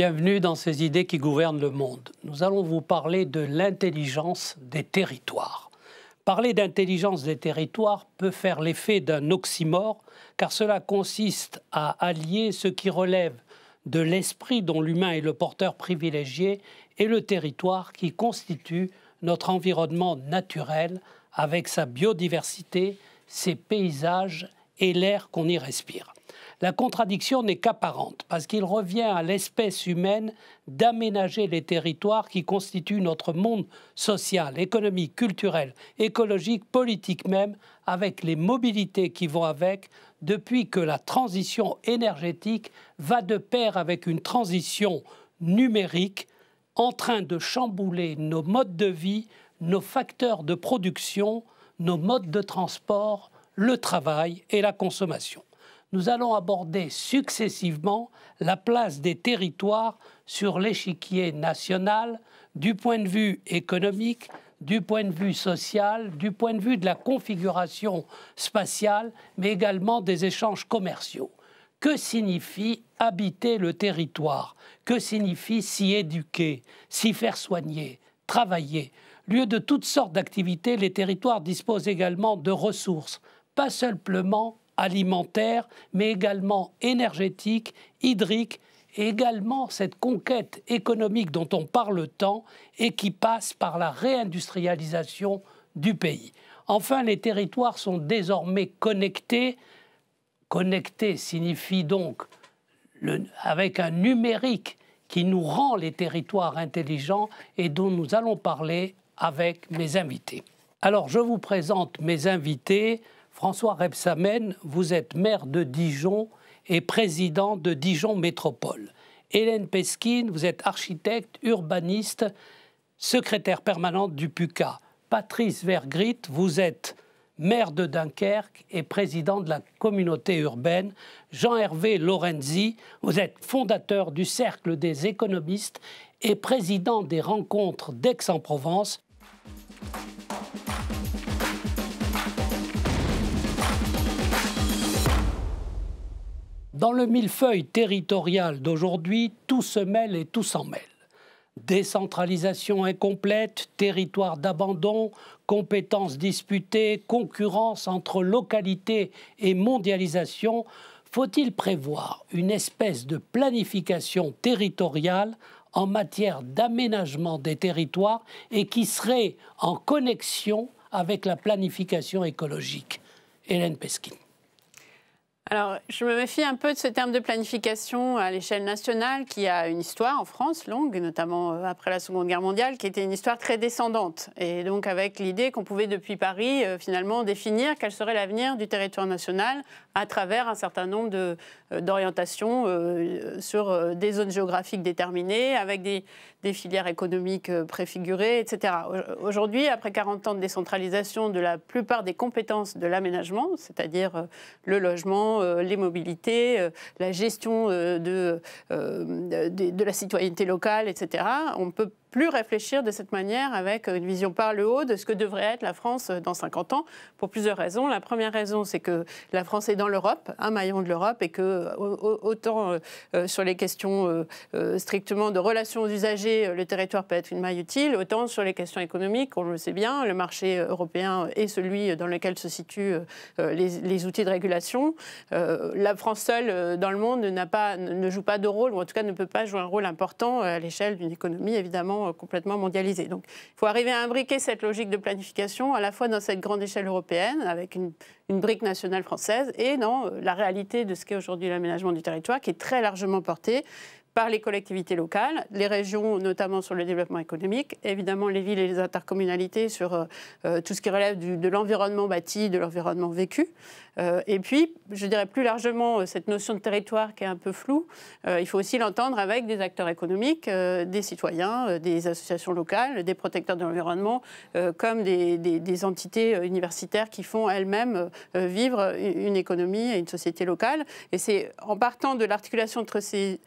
Bienvenue dans ces idées qui gouvernent le monde. Nous allons vous parler de l'intelligence des territoires. Parler d'intelligence des territoires peut faire l'effet d'un oxymore, car cela consiste à allier ce qui relève de l'esprit dont l'humain est le porteur privilégié et le territoire qui constitue notre environnement naturel avec sa biodiversité, ses paysages et l'air qu'on y respire. La contradiction n'est qu'apparente, parce qu'il revient à l'espèce humaine d'aménager les territoires qui constituent notre monde social, économique, culturel, écologique, politique même, avec les mobilités qui vont avec, depuis que la transition énergétique va de pair avec une transition numérique en train de chambouler nos modes de vie, nos facteurs de production, nos modes de transport, le travail et la consommation nous allons aborder successivement la place des territoires sur l'échiquier national du point de vue économique, du point de vue social, du point de vue de la configuration spatiale, mais également des échanges commerciaux. Que signifie habiter le territoire Que signifie s'y éduquer, s'y faire soigner, travailler Lieu de toutes sortes d'activités, les territoires disposent également de ressources, pas simplement alimentaire, mais également énergétique, hydrique, et également cette conquête économique dont on parle tant et qui passe par la réindustrialisation du pays. Enfin, les territoires sont désormais connectés. Connectés signifie donc avec un numérique qui nous rend les territoires intelligents et dont nous allons parler avec mes invités. Alors, je vous présente mes invités. François Rebsamen, vous êtes maire de Dijon et président de Dijon Métropole. Hélène Pesquine, vous êtes architecte, urbaniste, secrétaire permanente du PUCA. Patrice Vergrit, vous êtes maire de Dunkerque et président de la communauté urbaine. Jean-Hervé Lorenzi, vous êtes fondateur du Cercle des économistes et président des rencontres d'Aix-en-Provence. Dans le millefeuille territorial d'aujourd'hui, tout se mêle et tout s'en mêle. Décentralisation incomplète, territoire d'abandon, compétences disputées, concurrence entre localité et mondialisation, faut-il prévoir une espèce de planification territoriale en matière d'aménagement des territoires et qui serait en connexion avec la planification écologique Hélène Peskin. Alors, je me méfie un peu de ce terme de planification à l'échelle nationale qui a une histoire en France longue, notamment euh, après la Seconde Guerre mondiale, qui était une histoire très descendante. Et donc avec l'idée qu'on pouvait depuis Paris euh, finalement définir quel serait l'avenir du territoire national à travers un certain nombre euh, d'orientations de, d'orientations sur des zones géographiques déterminées, avec des, des filières économiques préfigurées, etc. Aujourd'hui, après 40 ans de décentralisation de la plupart des compétences de l'aménagement, c'est-à-dire le logement, euh, les mobilités, euh, la gestion euh, de, de, de, la citoyenneté locale, etc. On peut plus réfléchir de cette manière avec une vision par le haut de ce que devrait être la France dans 50 ans, pour plusieurs raisons. La première raison, c'est que la France est dans l'Europe, un maillon de l'Europe, et que euh, autant euh, euh, sur les questions strictement de relations aux usagers, le territoire peut être une maille utile, autant sur les questions économiques, on le sait bien, le marché européen est celui dans lequel se situent les, outils de régulation. la France seule dans le monde n'a pas, ne joue pas de rôle, ou en tout cas ne peut pas jouer un rôle important à l'échelle d'une économie évidemment complètement euh, mondialisée. Donc il faut arriver à imbriquer cette logique de planification à la fois dans cette grande échelle européenne, avec une, une brique nationale française, et dans euh, la réalité de ce qu'est aujourd'hui l'aménagement du territoire, qui est très largement porté par les collectivités locales, les régions notamment sur le développement économique, évidemment les villes et les intercommunalités sur euh, euh, tout ce qui relève de l'environnement bâti, de l'environnement vécu. Euh, et puis, je dirais plus largement, cette notion de territoire qui est un peu floue, il faut aussi l'entendre avec des acteurs économiques, des citoyens, des associations locales, des protecteurs de l'environnement, comme des, des, entités universitaires qui font elles-mêmes vivre une économie et une société locale. Et c'est en partant de l'articulation entre ces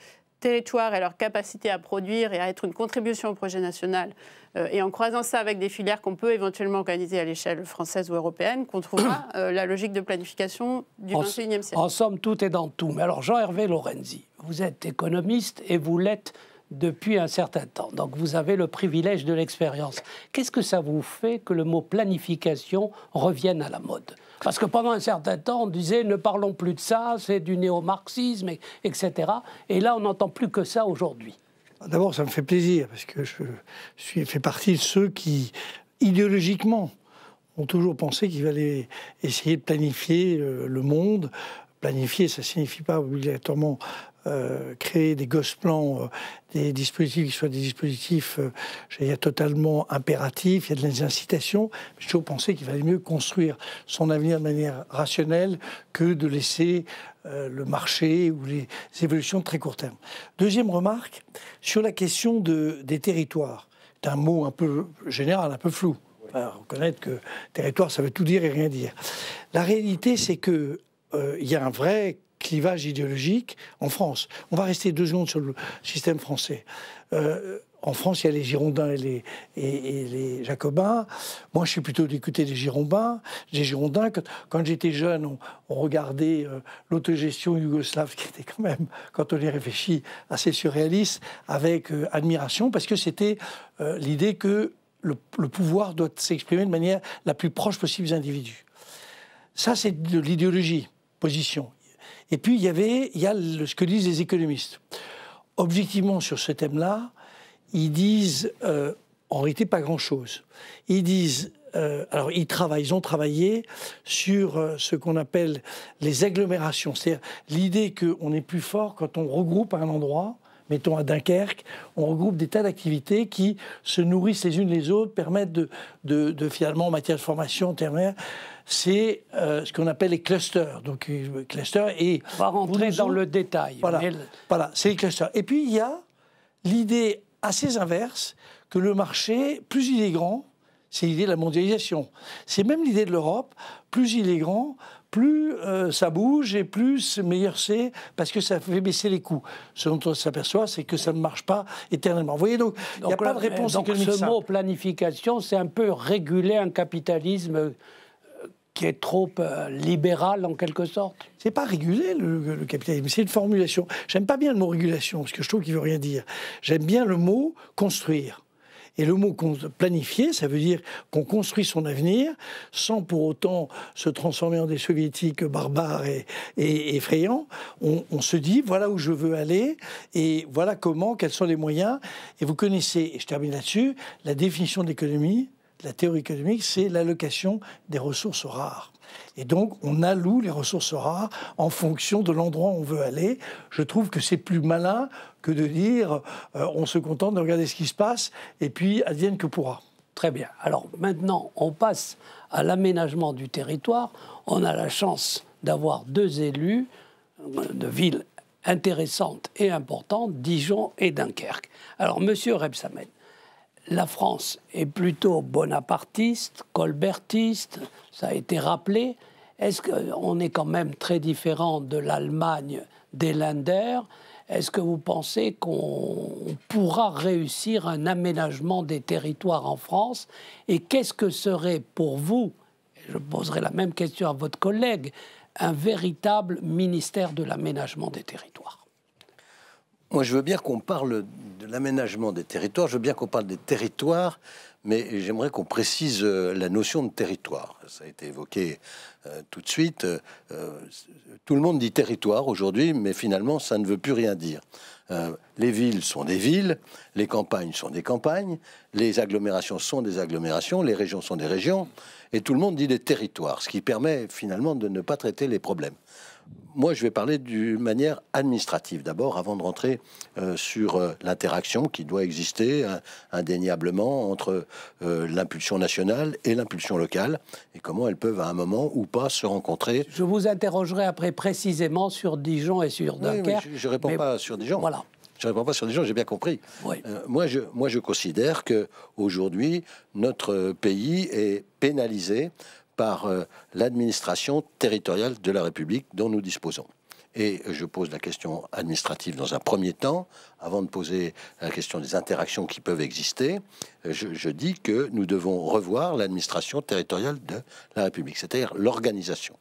territoire et leur capacité à produire et à être une contribution au projet national, euh, et en croisant ça avec des filières qu'on peut éventuellement organiser à l'échelle française ou européenne, qu'on trouvera euh, la logique de planification du 21e siècle. En somme, tout est dans tout. Mais alors, Jean-Hervé Lorenzi, vous êtes économiste et vous l'êtes depuis un certain temps. Donc vous avez le privilège de l'expérience. Qu'est-ce que ça vous fait que le mot planification revienne à la mode parce que pendant un certain temps, on disait ne parlons plus de ça, c'est du néo-marxisme, etc. Et là, on n'entend plus que ça aujourd'hui. D'abord, ça me fait plaisir, parce que je, suis, fais partie de ceux qui, idéologiquement, ont toujours pensé qu'il allaient essayer de planifier euh, le monde. Planifier, ça ne signifie pas obligatoirement euh, créer des gosses plans euh, des dispositifs qui soient des dispositifs il y a totalement impératifs, il y a des incitations. je toujours pensé qu'il valait mieux construire son avenir de manière rationnelle que de laisser euh, le marché ou les évolutions de très court terme. Deuxième remarque, sur la question de, des territoires, c'est un mot un peu général, un peu flou. Enfin, reconnaître que territoire, ça veut tout dire et rien dire. La réalité, c'est que il y a un vrai clivage idéologique en France. On va rester deux secondes sur le système français. Euh, en France, il y a les Girondins et les, et, les Jacobins. Moi, je suis plutôt d'écouter des Girondins. Des Girondins, quand, j'étais jeune, on, regardait euh, l'autogestion yougoslave, qui était quand même, quand on y réfléchit, assez surréaliste, avec euh, admiration, parce que c'était l'idée que le, le, pouvoir doit s'exprimer de manière la plus proche possible des individus. Ça, c'est de l'idéologie, position. Et puis, il y avait il a ce que disent les économistes. Objectivement, sur ce thème-là, ils disent euh, en réalité pas grand-chose. Ils disent euh, alors ils travaillent, ont travaillé sur euh, ce qu'on appelle les agglomérations, c'est-à-dire l'idée qu'on est plus fort quand on regroupe à un endroit. Mettons à Dunkerque, on regroupe des tas d'activités qui se nourrissent les unes les autres, permettent de, finalement en matière de formation, termes c'est euh, ce qu'on appelle les clusters. Donc, euh, cluster. et... On va rentrer dans le détail. Voilà, c'est les clusters. Et puis, il y a l'idée assez inverse que le marché, plus il est grand, c'est l'idée de la mondialisation. C'est même l'idée de l'Europe, plus il est grand, plus euh, ça bouge et plus meilleur c'est parce que ça fait baisser les coûts. Ce dont on s'aperçoit, c'est que ça ne marche pas éternellement. Vous voyez donc, il n'y a pas de réponse donc Ce mot planification, c'est un peu réguler un capitalisme qui est trop euh, libéral en quelque sorte C'est pas réguler le, capitalisme, c'est une formulation. J'aime pas bien le mot régulation, parce que je trouve qu'il veut rien dire. J'aime bien le mot construire. Et le mot planifier, ça veut dire qu'on construit son avenir sans pour autant se transformer en des soviétiques barbares et, effrayants. On, on, se dit voilà où je veux aller et voilà comment, quels sont les moyens. Et vous connaissez, et je termine là-dessus, la définition de l'économie, la théorie économique, c'est l'allocation des ressources rares. Et donc, on alloue les ressources rares en fonction de l'endroit où on veut aller. Je trouve que c'est plus malin que de dire euh, on se contente de regarder ce qui se passe et puis advienne que pourra. Très bien. Alors maintenant, on passe à l'aménagement du territoire. On a la chance d'avoir deux élus euh, de villes intéressantes et importantes, Dijon et Dunkerque. Alors, monsieur Rebsamen, la France est plutôt bonapartiste, colbertiste, ça a été rappelé. Est-ce qu'on est quand même très différent de l'Allemagne des Länder Est-ce que vous pensez qu'on pourra réussir un aménagement des territoires en France Et qu'est-ce que serait pour vous, je poserai la même question à votre collègue, un véritable ministère de l'aménagement des territoires moi, je veux bien qu'on parle de l'aménagement des territoires, je veux bien qu'on parle des territoires, mais j'aimerais qu'on précise euh, la notion de territoire. Ça a été évoqué euh, tout de suite. Euh, tout le monde dit territoire aujourd'hui, mais finalement, ça ne veut plus rien dire. les villes sont des villes, les campagnes sont des campagnes, les agglomérations sont des agglomérations, les régions sont des régions, et tout le monde dit des territoires, ce qui permet finalement de ne pas traiter les problèmes. Moi, je vais parler d'une manière administrative d'abord, avant de rentrer euh, sur euh, l'interaction qui doit exister hein, indéniablement entre euh, l'impulsion nationale et l'impulsion locale, et comment elles peuvent à un moment ou pas se rencontrer. Je vous interrogerai après précisément sur Dijon et sur Dunkerque. je ne réponds pas sur Dijon. Voilà. Je ne réponds pas sur Dijon, j'ai bien compris. moi, je, moi, je considère que aujourd'hui, notre pays est pénalisé par euh, l'administration territoriale de la République dont nous disposons. Et je pose la question administrative dans un premier temps, avant de poser la question des interactions qui peuvent exister. Je, dis que nous devons revoir l'administration territoriale de la République, c'est-à-dire l'organisation.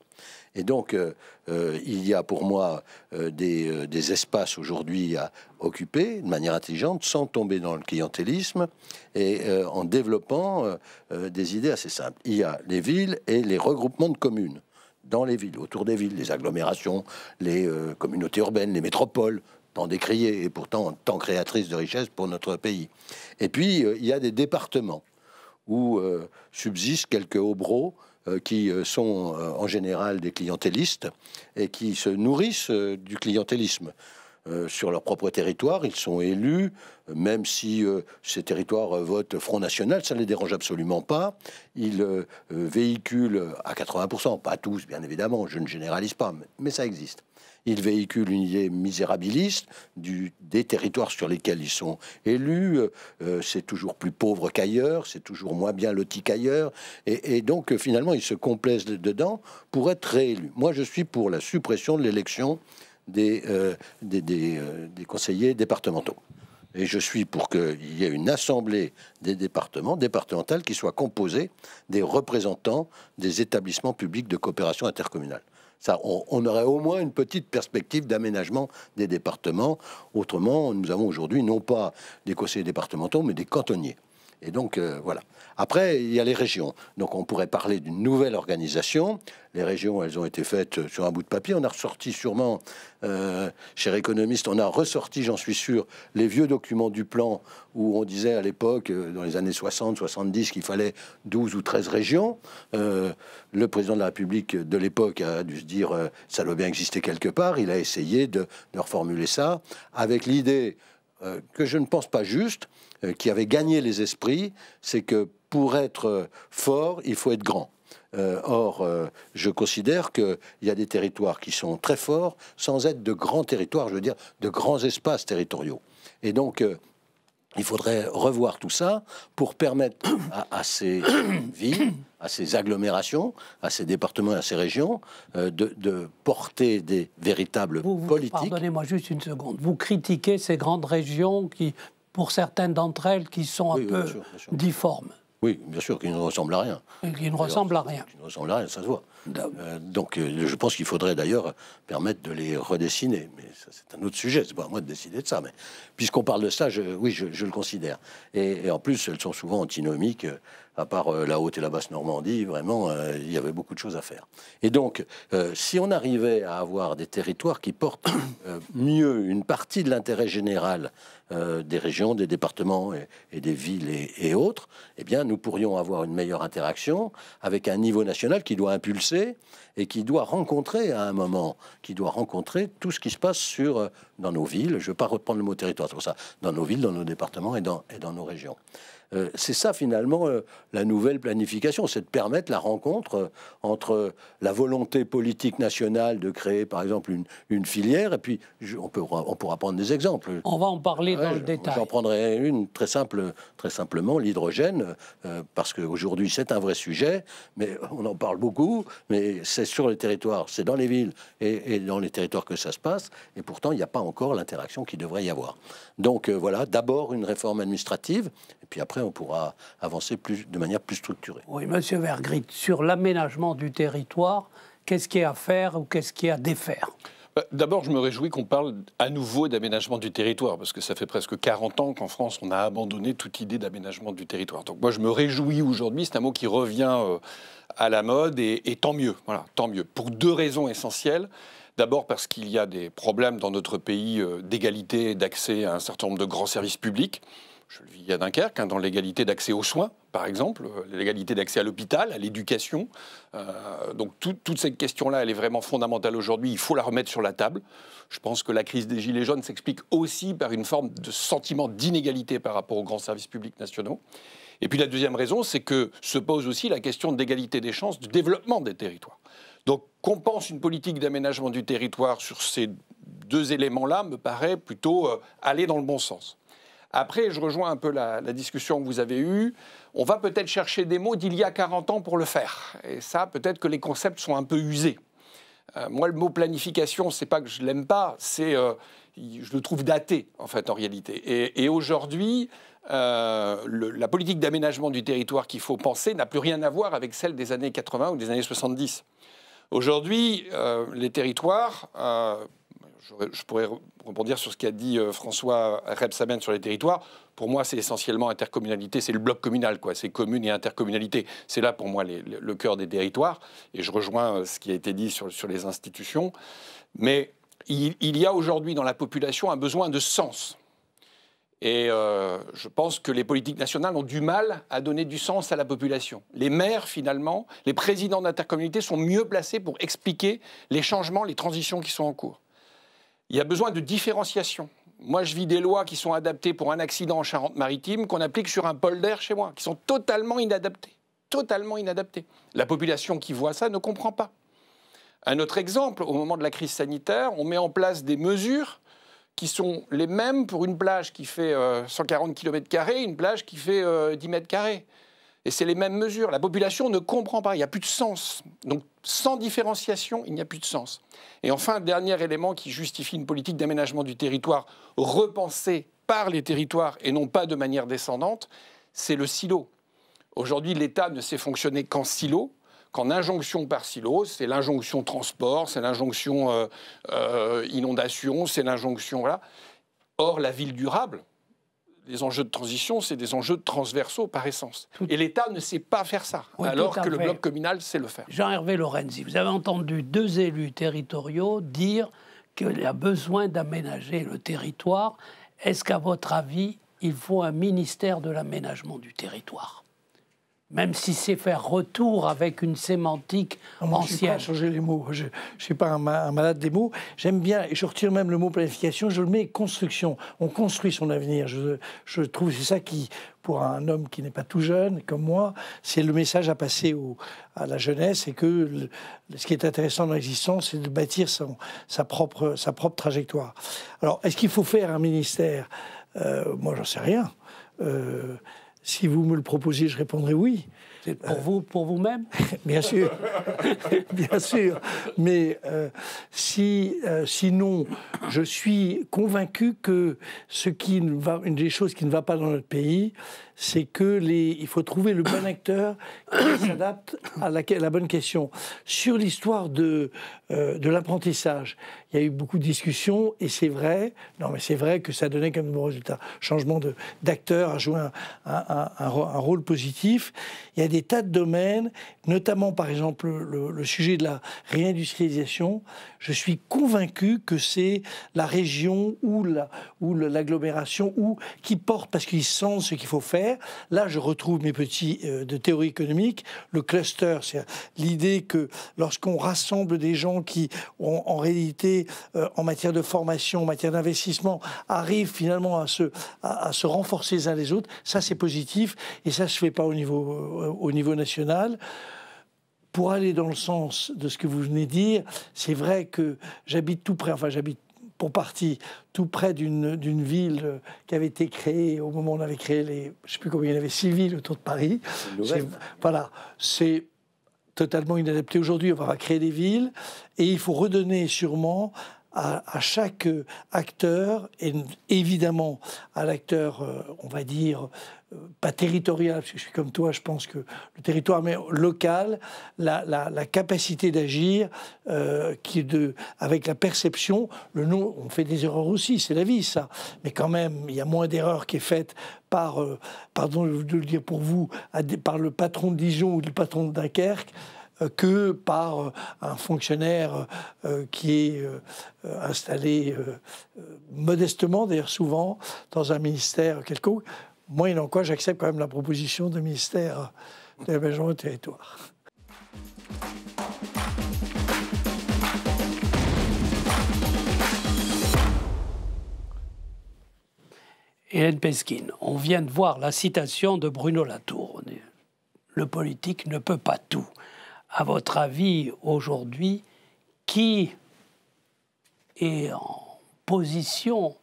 Et donc, euh, euh, il y a pour moi euh, des, espaces aujourd'hui à occuper de manière intelligente, sans tomber dans le clientélisme, et en développant des idées assez simples. Il y a les villes et les regroupements de communes dans les villes, autour des villes, les agglomérations, les communautés urbaines, les métropoles, tant décriées et pourtant tant créatrices de richesses pour notre pays. Et puis, il y a des départements où subsistent quelques obros euh, qui euh, sont euh, en général des clientélistes et qui se nourrissent du clientélisme. Euh, sur leur propre territoire, ils sont élus, euh, même si euh, ces territoires votent Front National, ça ne les dérange absolument pas. Ils véhiculent à 80%, pas tous bien évidemment, je ne généralise pas, mais, ça existe. Ils véhiculent une idée misérabiliste des territoires sur lesquels ils sont élus. c'est toujours plus pauvre qu'ailleurs, c'est toujours moins bien loti qu'ailleurs. Et, et, donc finalement, ils se complaisent dedans pour être réélus. Moi, je suis pour la suppression de l'élection des, euh, euh, des, conseillers départementaux. Et je suis pour qu'il y ait une assemblée des départements, départementales qui soit composée des représentants des établissements publics de coopération intercommunale. Ça, on aurait au moins une petite perspective d'aménagement des départements. Autrement, nous avons aujourd'hui non pas des conseillers départementaux, mais des cantonniers. Et donc, euh, voilà. Après, il y a les régions. Donc, on pourrait parler d'une nouvelle organisation. Les régions, elles ont été faites euh, sur un bout de papier. On a ressorti sûrement, chers euh, cher économiste, on a ressorti, j'en suis sûr, les vieux documents du plan où on disait à l'époque, dans les années 60, 70, qu'il fallait 12 ou 13 régions. le président de la République de l'époque a dû se dire, ça doit bien exister quelque part. Il a essayé de reformuler ça avec l'idée que je ne pense pas juste euh, qui avait gagné les esprits, c'est que pour être euh, fort, il faut être grand. Euh, or, je considère qu'il y a des territoires qui sont très forts sans être de grands territoires, je veux dire de grands espaces territoriaux. Et donc, il faudrait revoir tout ça pour permettre à, ces villes, à ces agglomérations, à ces départements, à ces régions, de, porter des véritables politiques. Pardonnez-moi juste une seconde. Vous critiquez ces grandes régions qui pour certaines d'entre elles qui sont un peu difformes. Oui, bien sûr, qui ne ressemblent à rien. Qui ne ressemblent à rien. Qui ne ressemblent à rien, ça se voit. Euh, donc euh, je pense qu'il faudrait d'ailleurs permettre de les redessiner. Mais c'est un autre sujet, c'est pas à moi de décider de ça. Mais puisqu'on parle de ça, je, oui, je, le considère. et, en plus, elles sont souvent antinomiques euh, à part euh, la haute et la basse Normandie, vraiment, euh, il y avait beaucoup de choses à faire. Et donc, euh, si on arrivait à avoir des territoires qui portent mieux une partie de l'intérêt général des régions, des départements et, des villes et, autres, eh bien, nous pourrions avoir une meilleure interaction avec un niveau national qui doit impulser et qui doit rencontrer à un moment, qui doit rencontrer tout ce qui se passe sur, dans nos villes. Je ne veux pas reprendre le mot territoire, c'est pour ça, dans nos villes, dans nos départements et dans, et dans nos régions. Euh, c'est ça finalement euh, la nouvelle planification, c'est de permettre la rencontre euh, entre la volonté politique nationale de créer par exemple une, filière, et puis on, pourra prendre des exemples. On va en parler dans le détail. J'en prendrai une très, simple, très simplement, l'hydrogène, parce qu'aujourd'hui c'est un vrai sujet, mais on en parle beaucoup, mais c'est sur les territoires, c'est dans les villes et, et, dans les territoires que ça se passe, et pourtant il n'y a pas encore l'interaction qui devrait y avoir. Donc voilà, d'abord une réforme administrative, et puis après on pourra avancer plus, de manière plus structurée. Oui, Monsieur Vergrit, sur l'aménagement du territoire, qu'est-ce qui est à faire ou qu'est-ce qui est à défaire bah, D'abord, je me réjouis qu'on parle à nouveau d'aménagement du territoire, parce que ça fait presque 40 ans qu'en France, on a abandonné toute idée d'aménagement du territoire. Donc moi, je me réjouis aujourd'hui, c'est un mot qui revient euh, à la mode, et, tant mieux, voilà, tant mieux. Pour deux raisons essentielles. D'abord parce qu'il y a des problèmes dans notre pays euh, d'égalité et d'accès à un certain nombre de grands services publics je le vis à Dunkerque, hein, dans l'égalité d'accès aux soins, par exemple, euh, l'égalité d'accès à l'hôpital, à l'éducation. Euh, donc toute cette question-là, elle est vraiment fondamentale aujourd'hui. Il faut la remettre sur la table. Je pense que la crise des Gilets jaunes s'explique aussi par une forme de sentiment d'inégalité par rapport aux grands services publics nationaux. Et puis la deuxième raison, c'est que se pose aussi la question d'égalité des chances, du développement des territoires. Donc qu'on pense une politique d'aménagement du territoire sur ces deux éléments-là me paraît plutôt euh, aller dans le bon sens. Après, je rejoins un peu la, discussion que vous avez eue. On va peut-être chercher des mots d'il y a 40 ans pour le faire. Et ça, peut-être que les concepts sont un peu usés. Euh, moi, le mot planification, c'est pas que je l'aime pas, c'est euh, je le trouve daté en fait en réalité. Et, aujourd'hui, euh, la politique d'aménagement du territoire qu'il faut penser n'a plus rien à voir avec celle des années 80 ou des années 70. Aujourd'hui, les territoires, je, pourrais pour rebondir sur ce qu'a dit euh, François Rebsamen sur les territoires, pour moi, c'est essentiellement intercommunalité, c'est le bloc communal, quoi. C'est commune et intercommunalité. C'est là, pour moi, le cœur des territoires. Et je rejoins euh, ce qui a été dit sur, les institutions. Mais il, y a aujourd'hui dans la population un besoin de sens. Et euh, je pense que les politiques nationales ont du mal à donner du sens à la population. Les maires, finalement, les présidents d'intercommunalités sont mieux placés pour expliquer les changements, les transitions qui sont en cours il y a besoin de différenciation. Moi, je vis des lois qui sont adaptées pour un accident en Charente-Maritime qu'on applique sur un polder chez moi, qui sont totalement inadaptées. Totalement inadaptées. La population qui voit ça ne comprend pas. Un autre exemple, au moment de la crise sanitaire, on met en place des mesures qui sont les mêmes pour une plage qui fait 140 euh, km, une plage qui fait 10 euh, mètres carrés. Et c'est les mêmes mesures. La population ne comprend pas, il n'y a plus de sens. Donc sans différenciation, il n'y a plus de sens. Et enfin, dernier élément qui justifie une politique d'aménagement du territoire repensée par les territoires et non pas de manière descendante, c'est le silo. Aujourd'hui, l'État ne sait fonctionner qu'en silo, qu'en injonction par silo, c'est l'injonction transport, c'est l'injonction euh, euh, inondation, c'est l'injonction là. Or, la ville durable, les enjeux de transition, c'est des enjeux transversaux par essence. Et l'État ne sait pas faire ça, alors que le bloc communal sait le faire. Jean-Hervé Lorenzi, vous avez entendu deux élus territoriaux dire qu'il a besoin d'aménager le territoire. Est-ce qu'à votre avis, il faut un ministère de l'aménagement du territoire même si c'est faire retour avec une sémantique ancienne. Je ne pas changer les mots, je ne suis pas un, malade des mots. J'aime bien, et je retire même le mot planification, je le mets construction. On construit son avenir. Je, je trouve c'est ça qui, pour un homme qui n'est pas tout jeune comme moi, c'est le message à passer à la jeunesse et que ce qui est intéressant dans l'existence, c'est de bâtir son, sa, propre, sa propre trajectoire. Alors, est-ce qu'il faut faire un ministère euh, Moi, j'en sais rien. Euh, si vous me le proposez, je répondrai oui. C'est pour vous, pour vous-même Bien sûr, bien sûr. Mais euh, si, euh, sinon, je suis convaincu que ce qui une des choses qui ne va pas dans notre pays, c'est que les, il faut trouver le bon acteur qui s'adapte à la, bonne question. Sur l'histoire euh, de, l'apprentissage, il y a eu beaucoup de discussions et c'est vrai, non mais c'est vrai que ça donnait comme bon résultat. Changement d'acteur a joué un, rôle positif. Il y a des tas de domaines, notamment par exemple le sujet de la réindustrialisation je suis convaincu que c'est la région ou l'agglomération qui porte parce qu'ils sentent ce qu'il faut faire. Là, je retrouve mes petits euh, de théorie économique, le cluster, c'est l'idée que lorsqu'on rassemble des gens qui ont en réalité euh, en matière de formation, en matière d'investissement, arrivent finalement à se, à, se renforcer les uns les autres, ça c'est positif et ça se fait pas au niveau, euh, au niveau national pour aller dans le sens de ce que vous venez de dire, c'est vrai que j'habite tout près, enfin j'habite pour partie tout près d'une ville qui avait été créée au moment où on avait créé les, je sais plus combien il y avait six villes autour de Paris. Voilà, c'est totalement inadapté aujourd'hui. On va créer des villes et il faut redonner sûrement à, à, chaque acteur, et évidemment à l'acteur, euh, on va dire, euh, pas territorial, parce que je suis comme toi, je pense que le territoire mais local, la, la, capacité d'agir, euh, qui de, avec la perception, le nom, on fait des erreurs aussi, c'est la vie ça, mais quand même, il y a moins d'erreurs qui est faite par, pardon euh, pardon de le dire pour vous, par le patron de Dijon ou le patron de Dunkerque, que par un fonctionnaire qui est installé modestement, d'ailleurs souvent, dans un ministère quelconque, moi, quoi, j'accepte quand même la proposition du ministère des l'aménagement du territoire. Hélène Peskin, on vient de voir la citation de Bruno Latour. Le politique ne peut pas tout. À votre avis, aujourd'hui, qui est en position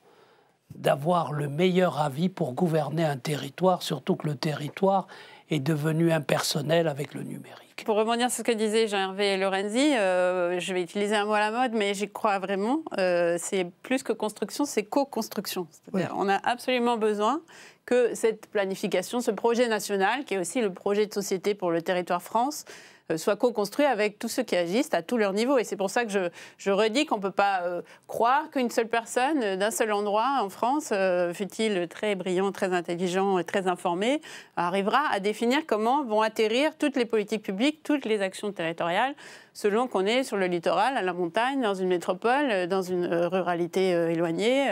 d'avoir le meilleur avis pour gouverner un territoire, surtout que le territoire est devenu impersonnel avec le numérique. Pour rebondir sur ce que disait Jean-Hervé Lorenzi, euh, je vais utiliser un mot à la mode, mais j'y crois vraiment. Euh, c'est plus que construction, c'est co-construction. On a absolument besoin que cette planification, ce projet national, qui est aussi le projet de société pour le territoire France, euh, soit co-construit avec tous ceux qui agissent à tous leurs niveaux. Et c'est pour ça que je, redis qu'on ne peut pas euh, croire qu'une seule personne euh, d'un seul endroit en France, fût il très brillant, très intelligent, et très informé, arrivera à définir comment vont atterrir toutes les politiques publiques, toutes les actions territoriales selon qu'on est sur le littoral, à la montagne, dans une métropole, euh, dans une euh, ruralité euh, éloignée,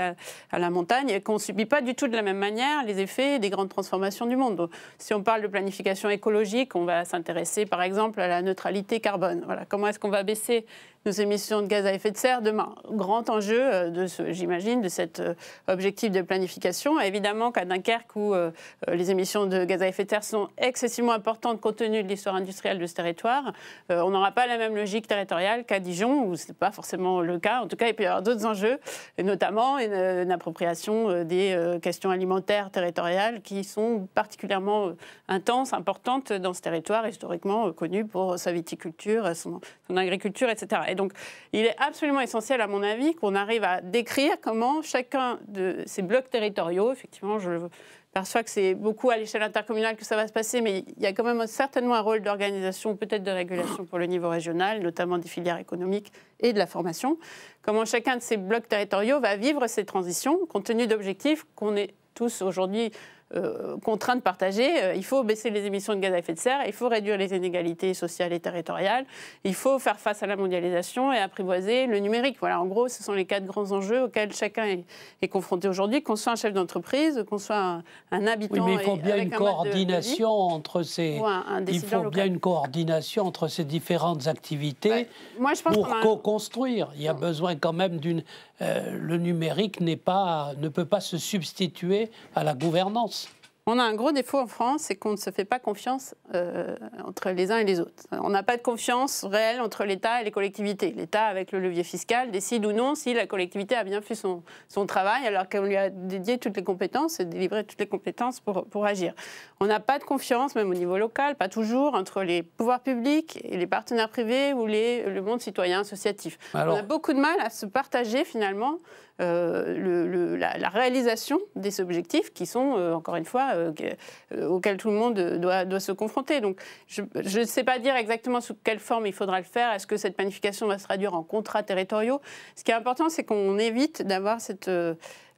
à la montagne, et qu'on ne subit pas du tout de la même manière les effets des grandes transformations du monde. si on parle de planification écologique, on va s'intéresser par exemple à la neutralité carbone. Voilà, comment est-ce qu'on va baisser nos émissions de gaz à effet de serre demain. Grand enjeu, euh, de ce, j'imagine, de cet euh, objectif de planification. évidemment qu'à Dunkerque, où euh, les émissions de gaz à effet de serre sont excessivement importantes compte tenu de l'histoire industrielle de ce territoire, on n'aura pas la même logique territoriale qu'à Dijon, où ce n'est pas forcément le cas. En tout cas, il peut y avoir d'autres enjeux, et notamment une, appropriation des questions alimentaires territoriales qui sont particulièrement intenses, importantes dans ce territoire, historiquement connu pour sa viticulture, son, son agriculture, etc. Et donc il est absolument essentiel, à mon avis, qu'on arrive à décrire comment chacun de ces blocs territoriaux, effectivement, je perçois que c'est beaucoup à l'échelle intercommunale que ça va se passer, mais il y a quand même certainement un rôle d'organisation, peut-être de régulation pour le niveau régional, notamment des filières économiques et de la formation. Comment chacun de ces blocs territoriaux va vivre ces transitions, compte tenu d'objectifs qu'on est tous aujourd'hui euh, Contraint de partager. Euh, il faut baisser les émissions de gaz à effet de serre, il faut réduire les inégalités sociales et territoriales, il faut faire face à la mondialisation et apprivoiser le numérique. Voilà, en gros, ce sont les quatre grands enjeux auxquels chacun est, confronté aujourd'hui, qu'on soit un chef d'entreprise, qu'on soit un, habitant. il faut bien une coordination entre ces. il faut bien une coordination entre ces différentes activités pour co-construire. Il y a besoin quand même d'une. Euh, le numérique n'est pas, ne peut pas se substituer à la gouvernance. On a un gros défaut en France, c'est qu'on ne se fait pas confiance euh, entre les uns et les autres. On n'a pas de confiance réelle entre l'État et les collectivités. L'État, avec le levier fiscal, décide ou non si la collectivité a bien fait son, travail, alors qu'on lui a dédié toutes les compétences et délivré toutes les compétences pour, agir. On n'a pas de confiance, même au niveau local, pas toujours, entre les pouvoirs publics et les partenaires privés ou les, le monde citoyen associatif. On a beaucoup de mal à se partager finalement euh, la, réalisation des objectifs qui sont, euh, encore une fois, euh, auxquels tout le monde doit, doit se confronter. Donc, je ne sais pas dire exactement sous quelle forme il faudra le faire. Est-ce que cette planification va se traduire en contrats territoriaux Ce qui est important, c'est qu'on évite d'avoir cette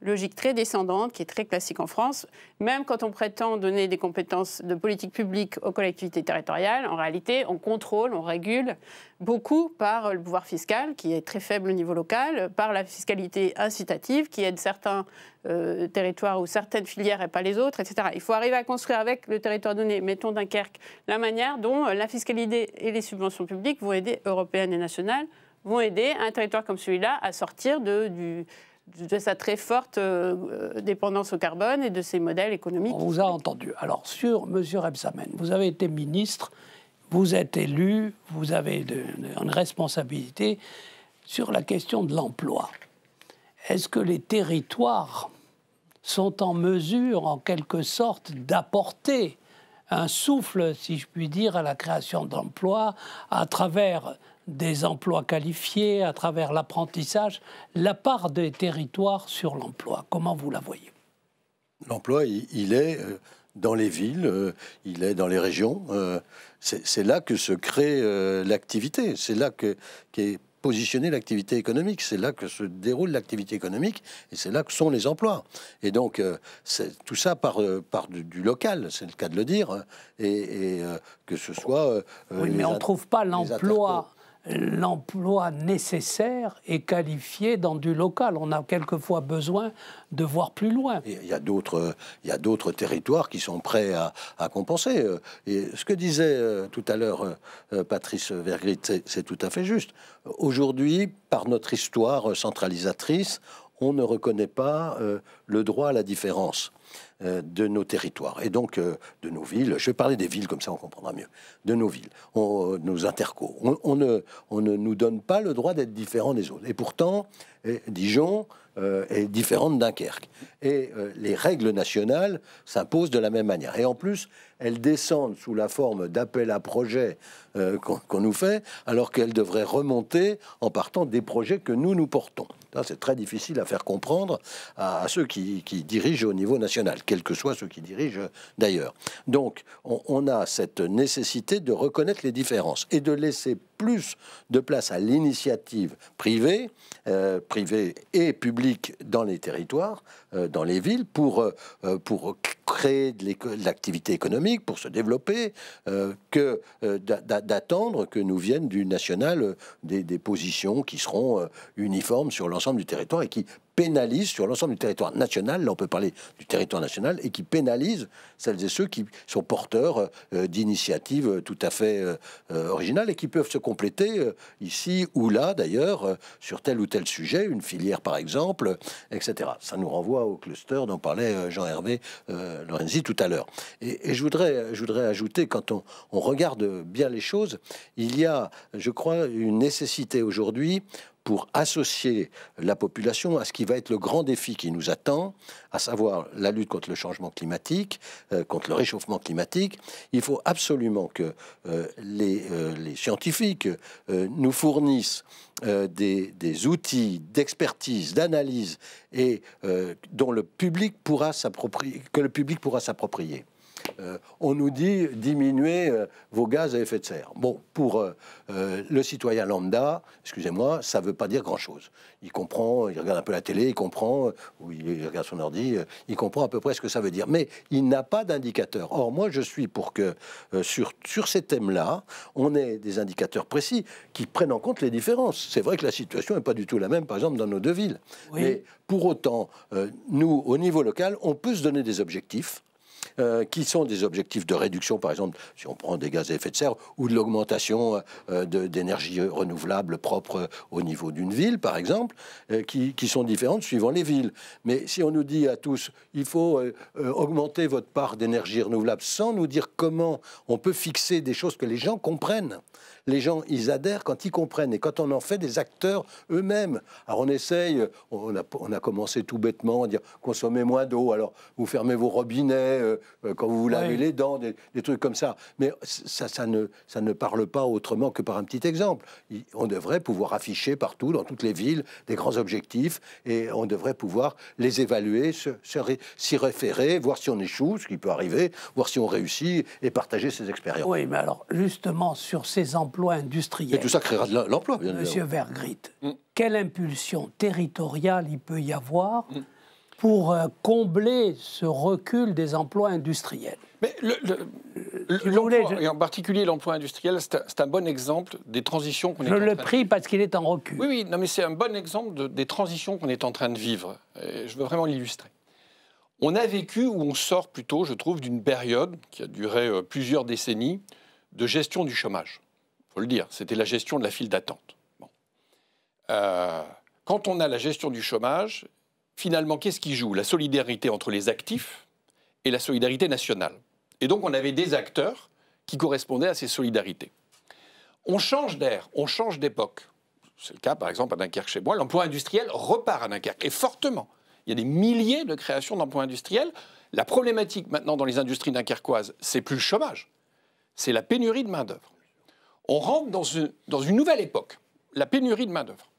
logique très descendante qui est très classique en France. Même quand on prétend donner des compétences de politique publique aux collectivités territoriales, en réalité, on contrôle, on régule beaucoup par le pouvoir fiscal qui est très faible au niveau local, par la fiscalité incitative qui aide certains euh, territoires ou certaines filières et pas les autres, etc. Il faut arriver à construire avec le territoire donné, mettons Dunkerque, la manière dont la fiscalité et les subventions publiques vont aider, européennes et nationales, vont aider un territoire comme celui-là à sortir de, du, de sa très forte euh, euh, dépendance au carbone et de ses modèles économiques. On vous a entendu. Alors, sur M. Rebsamen, vous avez été ministre, vous êtes élu, vous avez une responsabilité sur la question de l'emploi. Est-ce que les territoires sont en mesure, en quelque sorte, d'apporter un souffle, si je puis dire, à la création d'emplois à travers des emplois qualifiés, à travers l'apprentissage, la part des territoires sur l'emploi. Comment vous la voyez L'emploi, il est euh, dans les villes, euh, il est dans les régions. Euh, c'est là que se crée l'activité, c'est là que, qu'est positionnée l'activité économique, c'est là que se déroule l'activité économique et c'est là que sont les emplois. Et donc, tout ça part, du, local, c'est le cas de le dire, hein, et, et que ce soit... oui, mais on ne trouve pas l'emploi l'emploi nécessaire est qualifié dans du local. On a quelquefois besoin de voir plus loin. Il y a d'autres, territoires qui sont prêts à, compenser. Euh, ce que disait euh, tout à l'heure euh, Patrice Vergrit, c'est tout à fait juste. Aujourd'hui, par notre histoire centralisatrice, on ne reconnaît pas le droit à la différence. Euh, de nos territoires et donc euh, de nos villes. Je vais parler des villes, comme ça on comprendra mieux. De nos villes, on, euh, nos interco. On, ne, on, ne, nous donne pas le droit d'être différents des autres. Et pourtant, Dijon est différente de Dunkerque. Et les règles nationales s'imposent de la même manière. Et en plus, elles descendent sous la forme d'appels à projets qu'on nous fait, alors qu'elles devraient remonter en partant des projets que nous, nous portons. C'est très difficile à faire comprendre à, ceux qui dirigent au niveau national quels que soient ceux qui dirigent d'ailleurs. Donc, on, a cette nécessité de reconnaître les différences et de laisser plus de place à l'initiative privée, euh, privée et publique dans les territoires, euh, dans les villes, pour, euh, pour créer de l'activité économique, pour se développer, que d'attendre que nous viennent du national des, des, positions qui seront uniformes sur l'ensemble du territoire et qui pénalisent sur l'ensemble du territoire national, là on peut parler du territoire national, et qui pénalisent celles et ceux qui sont porteurs d'initiatives tout à fait originales et qui peuvent se compléter euh, ici ou là, d'ailleurs, euh, sur tel ou tel sujet, une filière par exemple, euh, etc. Ça nous renvoie au cluster dont parlait Jean-Hervé Lorenzi tout à l'heure. Et, je, voudrais, je voudrais ajouter, quand on, on regarde bien les choses, il y a, je crois, une nécessité aujourd'hui pour associer la population à ce qui va être le grand défi qui nous attend, à savoir la lutte contre le changement climatique, euh, contre le réchauffement climatique. Il faut absolument que euh, euh, les, scientifiques nous fournissent des, outils d'expertise, d'analyse, et dont le public pourra que le public pourra s'approprier. Euh, on nous dit diminuer euh, vos gaz à effet de serre. Bon, pour euh, le citoyen lambda, excusez-moi, ça ne veut pas dire grand-chose. Il comprend, il regarde un peu la télé, il comprend, ou il regarde son ordi, il comprend à peu près ce que ça veut dire. Mais il n'a pas d'indicateur. Or, moi, je suis pour que sur, sur ces thèmes-là, on ait des indicateurs précis qui prennent en compte les différences. C'est vrai que la situation n'est pas du tout la même, par exemple, dans nos deux villes. Mais pour autant, nous, au niveau local, on peut se donner des objectifs. Euh, qui sont des objectifs de réduction, par exemple, si on prend des gaz à effet de serre, ou de l'augmentation euh, euh, d'énergie renouvelable propre au niveau d'une ville, par exemple, qui, qui, sont différentes suivant les villes. Mais si on nous dit à tous, il faut augmenter votre part d'énergie renouvelable sans nous dire comment, on peut fixer des choses que les gens comprennent les gens, ils adhèrent quand ils comprennent et quand on en fait des acteurs eux-mêmes. Alors on essaye, on a, on a, commencé tout bêtement à dire consommez moins d'eau, alors vous fermez vos robinets euh, euh, quand vous vous lavez les dents, des, trucs comme ça. Mais ça, ça, ne, ça ne parle pas autrement que par un petit exemple. On devrait pouvoir afficher partout, dans toutes les villes, des grands objectifs et on devrait pouvoir les évaluer, s'y référer, voir si on échoue, ce qui peut arriver, voir si on réussit et partager ses expériences. Oui, mais alors justement sur ces emplois, et tout ça créera de l'emploi, bien Monsieur Vergrit, mm. mm. quelle impulsion territoriale il peut y avoir mm. pour euh, combler ce recul des emplois industriels mais le, euh, et en particulier l'emploi industriel, c'est un, bon exemple des transitions qu'on est en train de vivre. Je le prie parce qu'il est en recul. Oui, oui, non, mais c'est un bon exemple des transitions qu'on est en train de vivre. je veux vraiment l'illustrer. On a vécu, ou on sort plutôt, je trouve, d'une période qui a duré euh, plusieurs décennies de gestion du chômage dire, c'était la gestion de la file d'attente. Euh, quand on a la gestion du chômage, finalement, qu'est-ce qui joue La solidarité entre les actifs et la solidarité nationale. Et donc, on avait des acteurs qui correspondaient à ces solidarités. On change d'air, on change d'époque. C'est le cas, par exemple, à Dunkerque chez moi. L'emploi industriel repart à Dunkerque, et fortement. Il y a des milliers de créations d'emplois industriels. La problématique maintenant dans les industries dunkerquoises, c'est plus le chômage, c'est la pénurie de main-d'œuvre on rentre dans, dans une nouvelle époque, la pénurie de main-d'œuvre.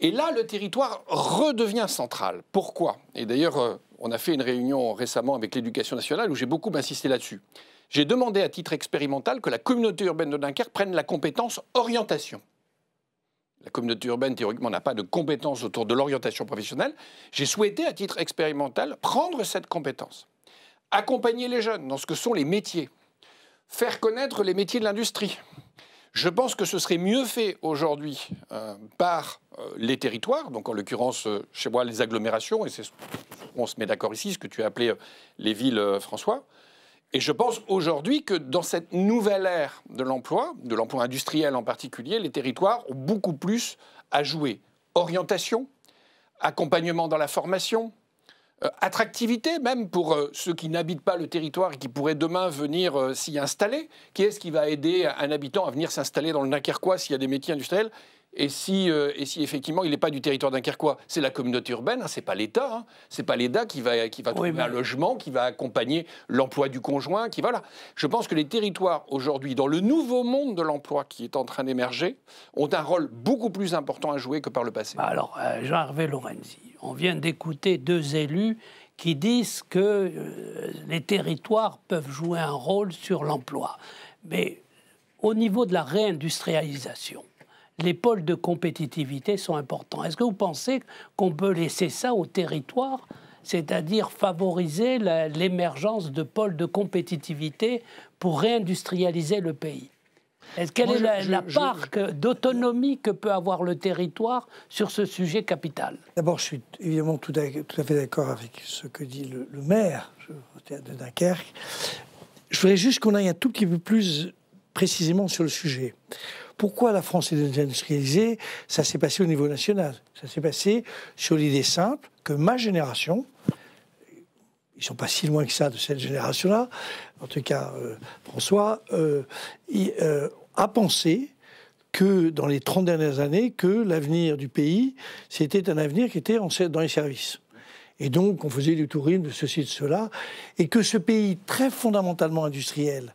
Et là, le territoire redevient central. Pourquoi Et d'ailleurs, euh, on a fait une réunion récemment avec l'éducation nationale où j'ai beaucoup insisté là-dessus. J'ai demandé à titre expérimental que la communauté urbaine de Dunkerque prenne la compétence orientation. La communauté urbaine, théoriquement, n'a pas de compétence autour de l'orientation professionnelle. J'ai souhaité, à titre expérimental, prendre cette compétence. Accompagner les jeunes dans ce que sont les métiers, faire connaître les métiers de l'industrie. Je pense que ce serait mieux fait aujourd'hui euh, par euh, les territoires, donc en l'occurrence euh, chez moi les agglomérations, et c'est on se met d'accord ici, ce que tu as appelé les villes, François. Et je pense aujourd'hui que dans cette nouvelle ère de l'emploi, de l'emploi industriel en particulier, les territoires ont beaucoup plus à jouer. Orientation, accompagnement dans la formation, euh, attractivité même pour euh, ceux qui n'habitent pas le territoire et qui pourraient demain venir euh, s'y installer Qui est-ce qui va aider un habitant à venir s'installer dans le Dunkerquois s'il y a des métiers industriels euh, et si, effectivement il n'est pas du territoire dunkerquois, c'est la communauté urbaine, hein, c'est pas l'État, hein. c'est pas l'État qui va, trouver un logement, qui va accompagner l'emploi du conjoint, qui voilà. Je pense que les territoires aujourd'hui, dans le nouveau monde de l'emploi qui est en train d'émerger, ont un rôle beaucoup plus important à jouer que par le passé. Bah alors, euh, Jean-Hervé Lorenzi, on vient d'écouter deux élus qui disent que euh, les territoires peuvent jouer un rôle sur l'emploi. Mais au niveau de la réindustrialisation, les pôles de compétitivité sont importants. Est-ce que vous pensez qu'on peut laisser ça au territoire c'est-à-dire favoriser l'émergence de pôles de compétitivité pour réindustrialiser le pays. Est quelle est la, part d'autonomie que peut avoir le territoire sur ce sujet capital D'abord, je suis évidemment tout à, fait d'accord avec ce que dit le, maire de Dunkerque. Je voudrais juste qu'on aille un tout petit peu plus précisément sur le sujet. Pourquoi la France est industrialisée Ça s'est passé au niveau national. Ça s'est passé sur l'idée simple que ma génération, ils sont pas si loin que ça de cette génération-là, en tout cas euh, François, euh, euh, a pensé que dans les 30 dernières années, que l'avenir du pays, c'était un avenir qui était dans les services. Et donc, on faisait du tourisme, de ceci, de cela, et que ce pays très fondamentalement industriel,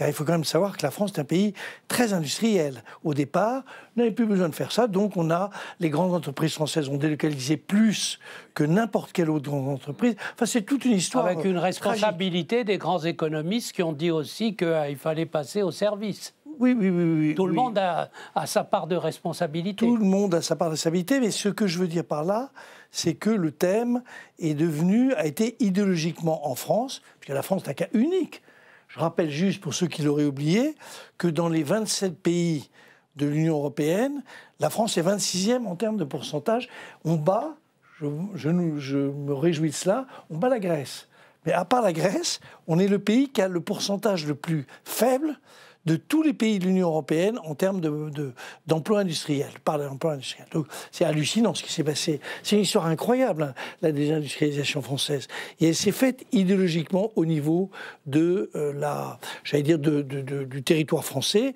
car il faut quand même savoir que la France est un pays très industriel. Au départ, on n'avait plus besoin de faire ça, donc on a les grandes entreprises françaises ont délocalisé plus que n'importe quelle autre grande entreprise. Enfin, c'est toute une histoire. Avec une responsabilité des grands économistes qui ont dit aussi qu'il euh, fallait passer au service. Oui, oui, oui, Tout le monde a, sa part de responsabilité. Tout le monde a sa part de responsabilité, mais ce que je veux dire par là, c'est que le thème est devenu, a été idéologiquement en France, puisque la France n'a qu'un unique, je rappelle juste, pour ceux qui l'auraient oublié, que dans les 27 pays de l'Union européenne, la France est 26e en termes de pourcentage. On bat, je, me réjouis de cela, on bat la Grèce. Mais à part la Grèce, on est le pays qui a le pourcentage le plus faible de tous les pays de l'Union européenne en termes d'emploi de, industriel, par l'emploi industriel. Donc c'est hallucinant ce qui s'est passé. C'est une histoire incroyable, hein, la désindustrialisation française. Et elle s'est faite idéologiquement au niveau de euh, la, j'allais dire, du territoire français.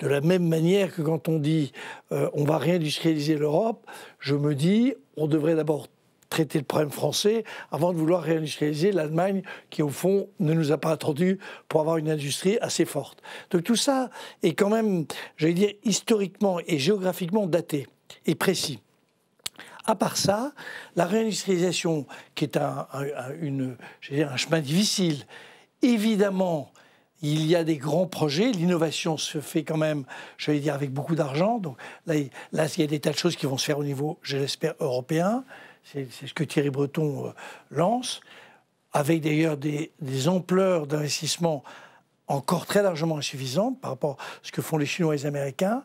De la même manière que quand on dit euh, on va réindustrialiser l'Europe, je me dis on devrait d'abord traiter le problème français avant de vouloir réindustrialiser l'Allemagne qui, au fond, ne nous a pas attendu pour avoir une industrie assez forte. Donc tout ça est quand même, j'allais dire, historiquement et géographiquement daté et précis. À part ça, la réindustrialisation, qui est un, un chemin difficile, évidemment, il y a des grands projets. L'innovation se fait quand même, j'allais dire, avec beaucoup d'argent. Donc là, là, il y a des tas de choses qui vont se faire au niveau, je l'espère, européen. C'est ce que Thierry Breton euh, lance, avec d'ailleurs des, ampleurs d'investissement encore très largement insuffisantes par rapport à ce que font les Chinois et les Américains.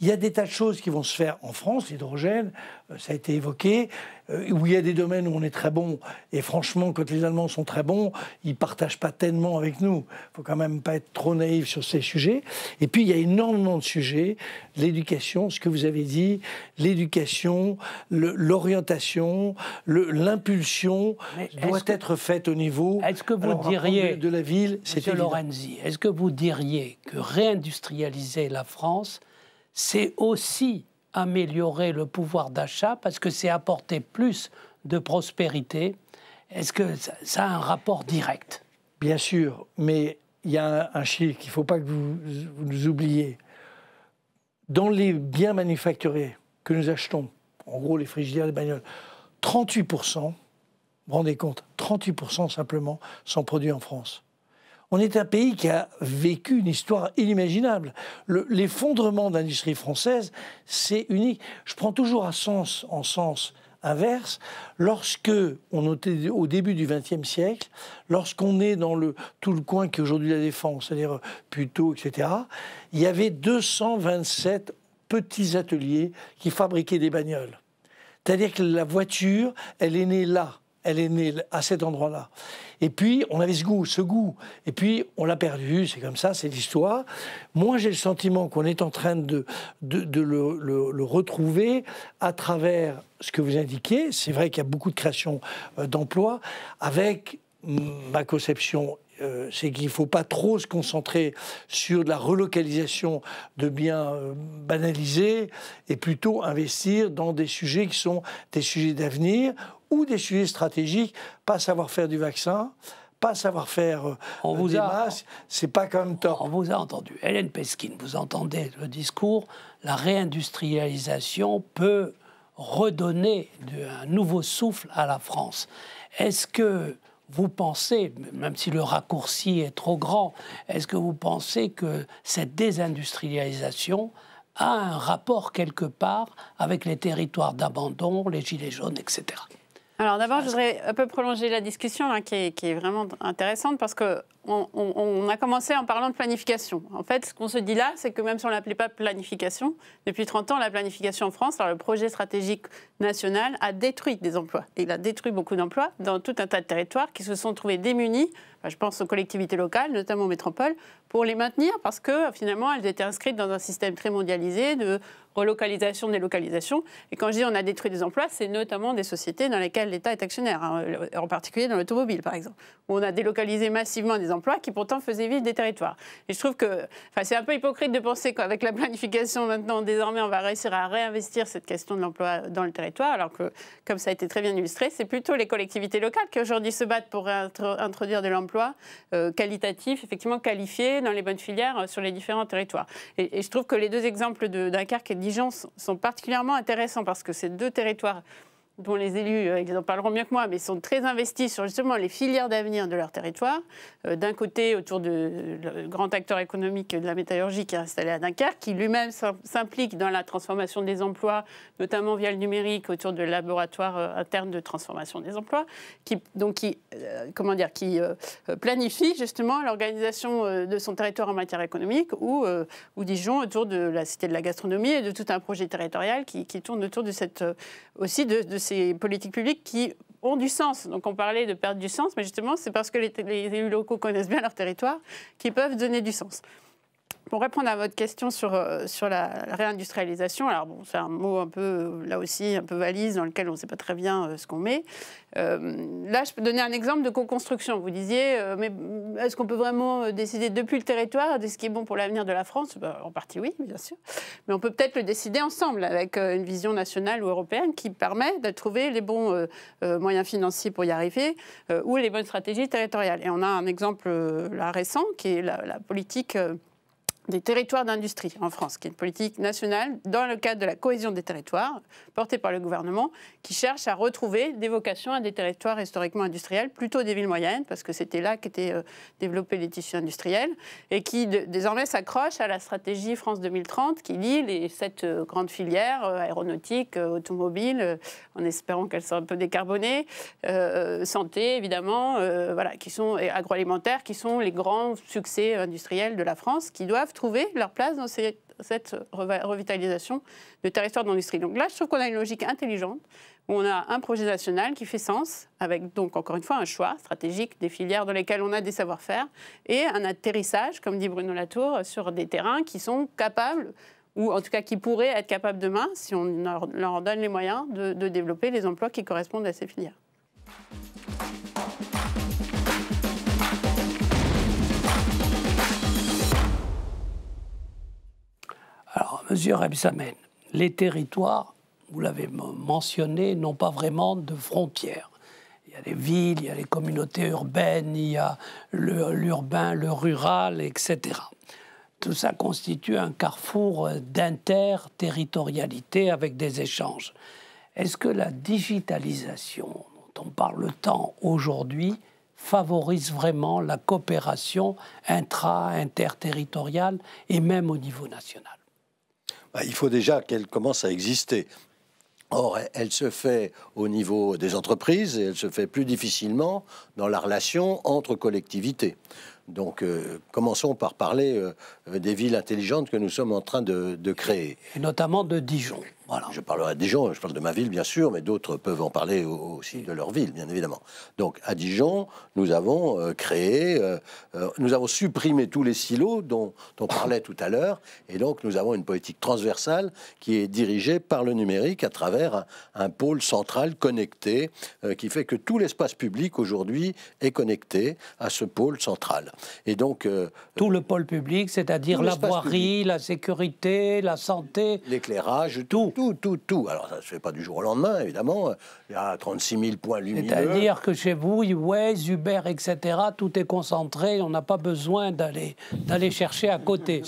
Il y a des tas de choses qui vont se faire en France, l'hydrogène, euh, ça a été évoqué, euh, où il y a des domaines où on est très bon. Et franchement, quand les Allemands sont très bons, ils partagent pas tellement avec nous. Il faut quand même pas être trop naïf sur ces sujets. Et puis, il y a énormément de sujets. L'éducation, ce que vous avez dit, l'éducation, l'orientation, l'impulsion doit être faite au niveau est -ce que vous diriez, de la ville. Lorenzi, est-ce que vous diriez que réindustrialiser la France, c'est aussi améliorer le pouvoir d'achat parce que c'est apporter plus de prospérité. Est-ce que ça, a un rapport direct Bien sûr, mais il y a un, chiffre qu'il ne faut pas que vous, nous oubliez. Dans les biens manufacturés que nous achetons, en gros les frigidaires, les bagnoles, 38%, vous vous rendez compte, 38% simplement sont produits en France. On est un pays qui a vécu une histoire inimaginable. L'effondrement de l'industrie française, c'est unique. Je prends toujours à sens, en sens inverse, lorsque on notait au début du XXe siècle, lorsqu'on est dans tout le coin qui aujourd'hui la défense, c'est-à-dire euh, plutôt etc., il y avait 227 petits ateliers qui fabriquaient des bagnoles. C'est-à-dire que la voiture, elle est née là elle est née à cet endroit-là. Et puis, on avait ce goût, ce goût. Et puis, on l'a perdu, c'est comme ça, c'est l'histoire. Moi, j'ai le sentiment qu'on est en train de, le, retrouver à travers ce que vous indiquez. C'est vrai qu'il y a beaucoup de création euh, d'emplois. Avec ma conception euh, c'est qu'il ne faut pas trop se concentrer sur de la relocalisation de biens euh, banalisés et plutôt investir dans des sujets qui sont des sujets d'avenir ou des sujets stratégiques, pas savoir faire du vaccin, pas savoir faire euh, on vous des masques, c'est pas comme tort. – On vous a entendu. Hélène Peskin, vous entendez le discours, la réindustrialisation peut redonner de, un nouveau souffle à la France. Est-ce que vous pensez, même si le raccourci est trop grand, est-ce que vous pensez que cette désindustrialisation a un rapport quelque part avec les territoires d'abandon, les gilets jaunes, etc. Alors d'abord, je voudrais un peu prolonger la discussion hein, qui, est, vraiment intéressante parce que on, a commencé en parlant de planification. En fait, ce qu'on se dit là, c'est que même si on ne l'appelait pas planification, depuis 30 ans, la planification en France, le projet stratégique national, a détruit des emplois. il a détruit beaucoup d'emplois dans tout un tas de territoires qui se sont trouvés démunis, bah, je pense aux collectivités locales, notamment aux métropoles, pour les maintenir parce que finalement, elles étaient inscrites dans un système très mondialisé de relocalisation, délocalisation. Et quand je dis on a détruit des emplois, c'est notamment des sociétés dans lesquelles l'État est actionnaire, hein, en particulier dans l'automobile, par exemple, où on a délocalisé massivement des emplois emploi qui pourtant faisait vivre des territoires. Et je trouve que enfin, c'est un peu hypocrite de penser qu'avec la planification maintenant, désormais, on va réussir à réinvestir cette question de l'emploi dans le territoire, alors que, comme ça a été très bien illustré, c'est plutôt les collectivités locales qui aujourd'hui se battent pour introduire de l'emploi euh, qualitatif, effectivement qualifié dans les bonnes filières euh, sur les différents territoires. Et, je trouve que les deux exemples de Dunkerque et de Dijon sont particulièrement intéressants parce que ces deux territoires dont les élus, euh, ils en parleront mieux que moi, mais sont très investis sur justement les filières d'avenir de leur territoire. Euh, d'un côté, autour du grand acteur économique de la métallurgie qui est installé à Dunkerque, qui lui-même s'implique dans la transformation des emplois, notamment via le numérique, autour de laboratoires euh, internes de transformation des emplois, qui, donc qui, comment dire, qui planifie justement l'organisation de son territoire en matière économique, ou, ou Dijon autour de la cité de la gastronomie et de tout un projet territorial qui, tourne autour de cette, aussi de, de ces politiques publiques qui ont du sens. Donc on parlait de perdre du sens, mais justement, c'est parce que les, élus locaux connaissent bien leur territoire qui peuvent donner du sens. Pour répondre à votre question sur, euh, sur la, réindustrialisation, alors bon, c'est un mot un peu, euh, là aussi, un peu valise, dans lequel on ne sait pas très bien euh, ce qu'on met. là, je peux donner un exemple de co-construction. Vous disiez, mais est-ce qu'on peut vraiment décider depuis le territoire de ce qui est bon pour l'avenir de la France ben, En partie, oui, bien sûr. Mais on peut peut-être le décider ensemble, avec une vision nationale ou européenne qui permet de trouver les bons moyens financiers pour y arriver, ou les bonnes stratégies territoriales. Et on a un exemple récent, qui est la, la politique des territoires d'industrie en France, qui est une politique nationale dans le cadre de la cohésion des territoires portée par le gouvernement, qui cherche à retrouver des vocations à des territoires historiquement industriels, plutôt des villes moyennes, parce que c'était là qu'étaient euh, développés les tissus industriels, et qui désormais s'accroche à la stratégie France 2030, qui lie les sept euh, grandes filières euh, aéronautique, automobile, en espérant qu'elles soient un peu décarbonées, santé évidemment, voilà, qui sont agroalimentaires, qui sont les grands succès industriels de la France, qui doivent trouver leur place dans cette revitalisation de territoire d'industrie. Donc là, je trouve qu'on a une logique intelligente où on a un projet national qui fait sens, avec donc encore une fois un choix stratégique des filières dans lesquelles on a des savoir-faire et un atterrissage, comme dit Bruno Latour, sur des terrains qui sont capables ou en tout cas qui pourraient être capables demain, si on leur donne les moyens, de, de développer les emplois qui correspondent à ces filières. Alors, Monsieur Rebsamen, les territoires, vous l'avez mentionné, n'ont pas vraiment de frontières. Il y a les villes, il y a les communautés urbaines, il y a l'urbain, le, le rural, etc. Tout ça constitue un carrefour d'interterritorialité avec des échanges. Est-ce que la digitalisation dont on parle tant aujourd'hui favorise vraiment la coopération intra-interterritoriale et même au niveau national bah, il faut déjà qu'elle commence à exister. Or, elle se fait au niveau des entreprises et elle se fait plus difficilement dans la relation entre collectivités. Donc euh, commençons par parler euh, des villes intelligentes que nous sommes en train de, créer. Et notamment de Dijon. Je parlerai de Dijon, je parle de ma ville bien sûr, mais d'autres peuvent en parler aussi de leur ville, bien évidemment. Donc à Dijon, nous avons euh, créé, nous avons supprimé tous les silos dont, on parlait tout à l'heure, et donc nous avons une politique transversale qui est dirigée par le numérique à travers un pôle central connecté, qui fait que tout l'espace public aujourd'hui est connecté à ce pôle central. Et donc euh, tout le pôle public, c'est-à-dire la voirie, la sécurité, la santé, l'éclairage, tout, tout, tout, tout. Alors ça ne se fait pas du jour au lendemain, évidemment. Il y a 36 000 points lumineux. C'est-à-dire que chez vous, Waze, Uber, etc., tout est concentré. On n'a pas besoin d'aller chercher à côté.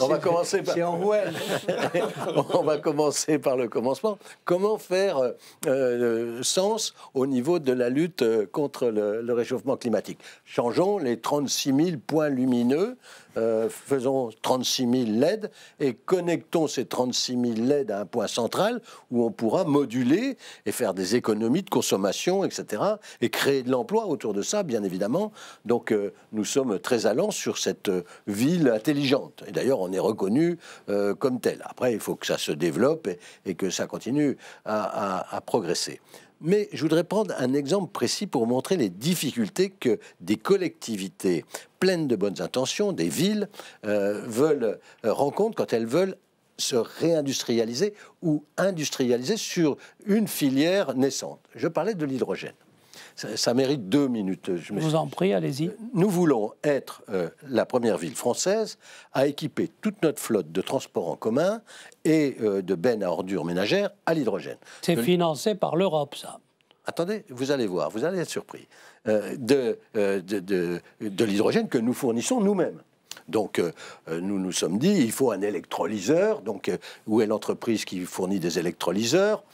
on va commencer par. on va commencer par le commencement. Comment faire euh, sens au niveau de la lutte euh, contre le, le réchauffement climatique Changeons les 36 36 000 points lumineux, euh, faisons 36 000 LED et connectons ces 36 000 LED à un point central où on pourra moduler et faire des économies de consommation, etc. et créer de l'emploi autour de ça, bien évidemment. Donc euh, nous sommes très allants sur cette euh, ville intelligente. Et d'ailleurs, on est reconnu comme tel. Après, il faut que ça se développe et, que ça continue à progresser. Mais je voudrais prendre un exemple précis pour montrer les difficultés que des collectivités pleines de bonnes intentions, des villes, euh, veulent, euh, quand elles veulent se réindustrialiser ou industrialiser sur une filière naissante. Je parlais de l'hydrogène ça, mérite deux minutes. Je vous en prie, allez-y. Euh, nous voulons être euh, la première ville française à équiper toute notre flotte de transports en commun et euh, de bennes à ordures ménagères à l'hydrogène. C'est financé par l'Europe, ça. Attendez, vous allez voir, vous allez être surpris de, de, de, l'hydrogène que nous fournissons nous-mêmes. Donc, nous nous sommes dit, il faut un électrolyseur. Donc, où est l'entreprise qui fournit des électrolyseurs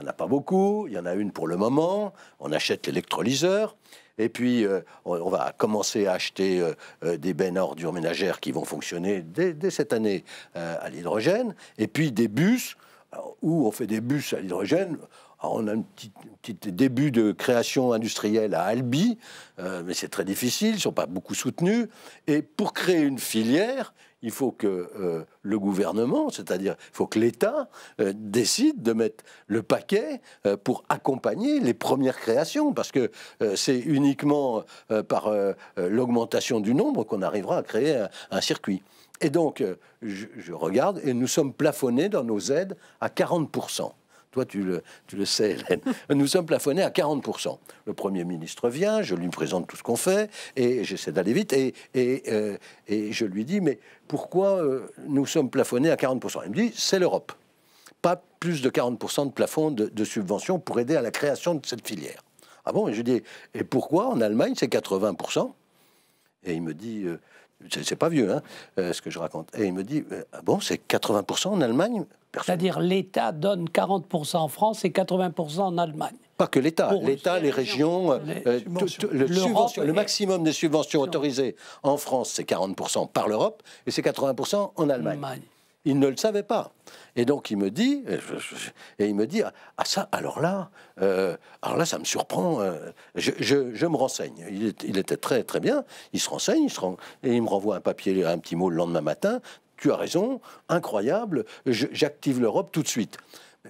il n'y en a pas beaucoup, il y en a une pour le moment, on achète l'électrolyseur. Et puis, euh, on va commencer à acheter euh, euh, des bennes ordures ménagères qui vont fonctionner dès, cette année à l'hydrogène. Et puis, des bus, où on fait des bus à l'hydrogène. on a un petit, début de création industrielle à Albi, mais c'est très difficile, ils ne sont pas beaucoup soutenus. Et pour créer une filière, il faut que euh, le gouvernement, c'est-à-dire il faut que l'État euh, décide de mettre le paquet euh, pour accompagner les premières créations, parce que c'est uniquement par l'augmentation du nombre qu'on arrivera à créer un, circuit. Et donc, je regarde, et nous sommes plafonnés dans nos aides à 40%. Toi, tu le, tu le sais, Hélène. Nous sommes plafonnés à 40%. Le Premier ministre vient, je lui présente tout ce qu'on fait, et j'essaie d'aller vite, et, et, euh, et, je lui dis, mais pourquoi euh, nous sommes plafonnés à 40% Il me dit, c'est l'Europe. Pas plus de 40% de plafond de, subvention pour aider à la création de cette filière. Ah bon Et je dis, et pourquoi en Allemagne, c'est 80% Et il me dit... Euh, c'est pas vieux, hein, euh, ce que je raconte. Et il me dit, euh, ah bon, c'est 80% en Allemagne C'est-à-dire l'État donne 40% en France et 80% en Allemagne pas que l'État, l'État, les régions, euh, le, maximum des subventions autorisées en France, c'est 40% par l'Europe et c'est 80% en Allemagne. Il ne le savait pas. Et donc il me dit, et il me dit, ah ça, alors là, euh, alors là, ça me surprend. Euh, je, me renseigne. Il, était très très bien. Il se renseigne, et il me renvoie un papier, un petit mot le lendemain matin. Tu as raison, incroyable. J'active l'Europe tout de suite.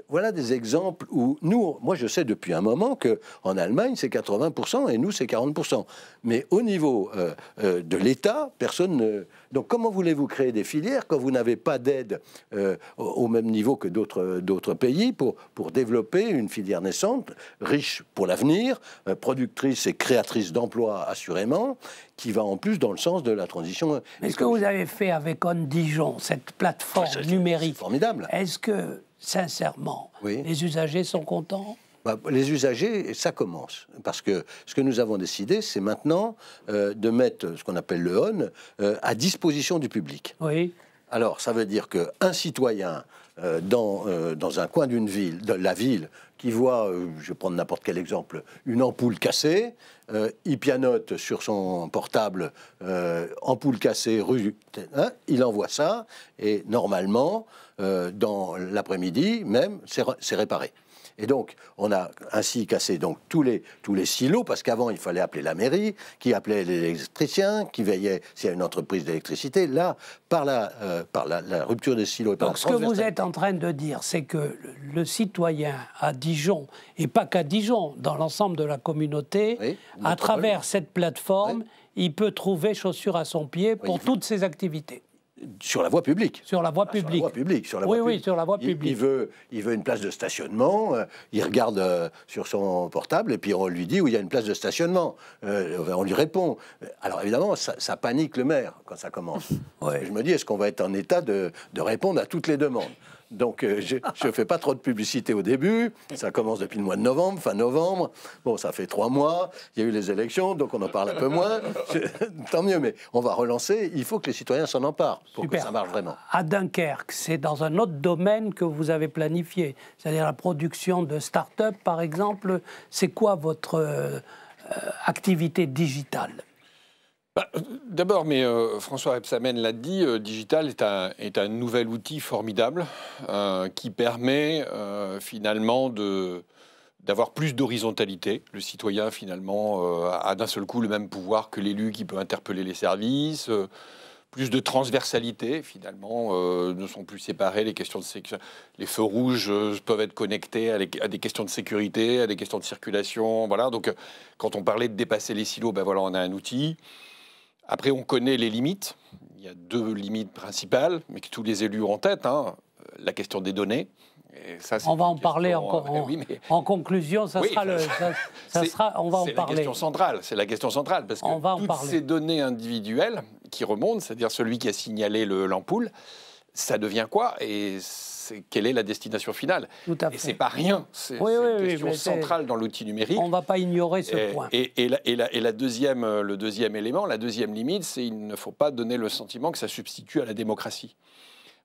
Voilà des exemples où nous, moi je sais depuis un moment qu'en Allemagne c'est 80% et nous c'est 40%. Mais au niveau euh, euh, de l'État, personne ne... Donc comment voulez-vous créer des filières quand vous n'avez pas d'aide euh, au même niveau que d'autres pays pour, développer une filière naissante, riche pour l'avenir, productrice et créatrice d'emplois assurément, qui va en plus dans le sens de la transition. est ce que vous avez fait avec On Dijon, cette plateforme ah, numérique, formidable. Est-ce que sincèrement, les usagers sont contents bah, les usagers, ça commence. Parce que ce que nous avons décidé, c'est maintenant euh, de mettre ce qu'on appelle le ON euh, à disposition du public. Oui. Alors, ça veut dire qu'un citoyen euh, dans, dans un coin d'une ville, de la ville, qui voit, euh, je vais prendre n'importe quel exemple, une ampoule cassée, euh, il pianote sur son portable euh, ampoule cassée, rue, hein, il envoie ça, et normalement, dans l'après-midi même, c'est réparé. Et donc, on a ainsi cassé donc tous les, tous les silos, parce qu'avant, il fallait appeler la mairie, qui appelait l'électricien, qui veillait s'il y a une entreprise d'électricité. Là, par la, euh, par la, rupture des silos... Et donc, ce que vous êtes en train de dire, c'est que le, citoyen à Dijon, et pas qu'à Dijon, dans l'ensemble de la communauté, à travers cette plateforme, il peut trouver chaussures à son pied pour toutes ses activités. Sur la voie publique. Sur la voie publique. Sur la voie publique. oui, oui, sur la voie publique. Il, veut, il veut une place de stationnement, euh, il regarde euh, sur son portable et puis on lui dit où il y a une place de stationnement. Euh, on lui répond. Alors évidemment, ça, panique le maire quand ça commence. Je me dis, est-ce qu'on va être en état de, de répondre à toutes les demandes donc, euh, je ne fais pas trop de publicité au début. Ça commence depuis le mois de novembre, fin novembre. Bon, ça fait trois mois. Il y a eu les élections, donc on en parle un peu moins. tant mieux, mais on va relancer. Il faut que les citoyens s'en emparent pour que ça marche vraiment. À Dunkerque, c'est dans un autre domaine que vous avez planifié, c'est-à-dire la production de start-up, par exemple. C'est quoi votre euh, activité digitale bah, euh, d'abord, mais euh, François Epsamen l'a dit, euh, digital est un, nouvel outil formidable qui permet finalement d'avoir plus d'horizontalité. Le citoyen finalement a d'un seul coup le même pouvoir que l'élu qui peut interpeller les services. plus de transversalité finalement ne sont plus séparées les questions de Les feux rouges peuvent être connectés à, à, des questions de sécurité, à des questions de circulation. Voilà. Donc, quand on parlait de dépasser les silos, ben voilà, on a un outil. Après, on connaît les limites. Il y a deux limites principales, mais que tous les élus ont en tête. Hein. La question des données. on va en parler encore. Euh, en, conclusion, ça sera le. Ça, sera, on va en parler. C'est la question centrale. C'est la question centrale parce que toutes ces données individuelles qui remontent, c'est-à-dire celui qui a signalé l'ampoule, ça devient quoi Et quelle est la destination finale. Et c'est pas rien. C'est une question centrale dans l'outil numérique. On ne va pas ignorer ce point. Et, la, deuxième, euh, le deuxième élément, la deuxième limite, c'est il ne faut pas donner le sentiment que ça substitue à la démocratie.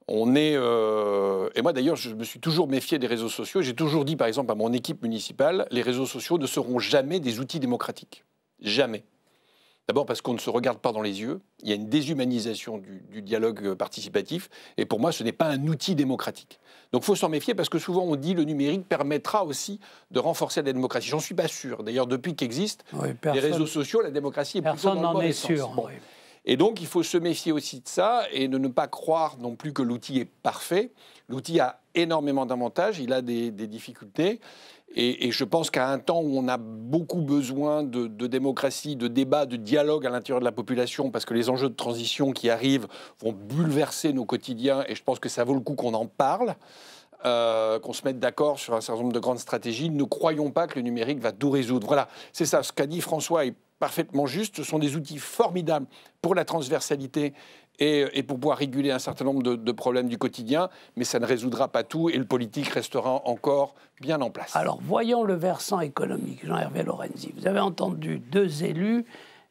On est. Euh, et moi d'ailleurs, je me suis toujours méfié des réseaux sociaux. J'ai toujours dit, par exemple, à mon équipe municipale, les réseaux sociaux ne seront jamais des outils démocratiques. Jamais. D'abord parce qu'on ne se regarde pas dans les yeux. Il y a une déshumanisation du, dialogue euh, participatif. Et pour moi, ce n'est pas un outil démocratique. Donc il faut s'en méfier parce que souvent on dit le numérique permettra aussi de renforcer la démocratie. J'en suis pas sûr. D'ailleurs, depuis qu'existent les réseaux sociaux, la démocratie est personne n'en est sûr. Et donc il faut se méfier aussi de ça et ne pas croire non plus que l'outil est parfait. L'outil a énormément d'avantages, il a des difficultés. Et, je pense qu'à un temps où on a beaucoup besoin de, démocratie, de débat, de dialogue à l'intérieur de la population, parce que les enjeux de transition qui arrivent vont bouleverser nos quotidiens, et je pense que ça vaut le coup qu'on en parle. Euh, qu'on se mette d'accord sur un certain nombre de grandes stratégies. Ne croyons pas que le numérique va tout résoudre. Voilà, c'est ça. Ce qu'a dit François est parfaitement juste. Ce sont des outils formidables pour la transversalité et, pour pouvoir réguler un certain nombre de, de, problèmes du quotidien, mais ça ne résoudra pas tout et le politique restera encore bien en place. Alors voyons le versant économique, Jean-Hervé Lorenzi. Vous avez entendu deux élus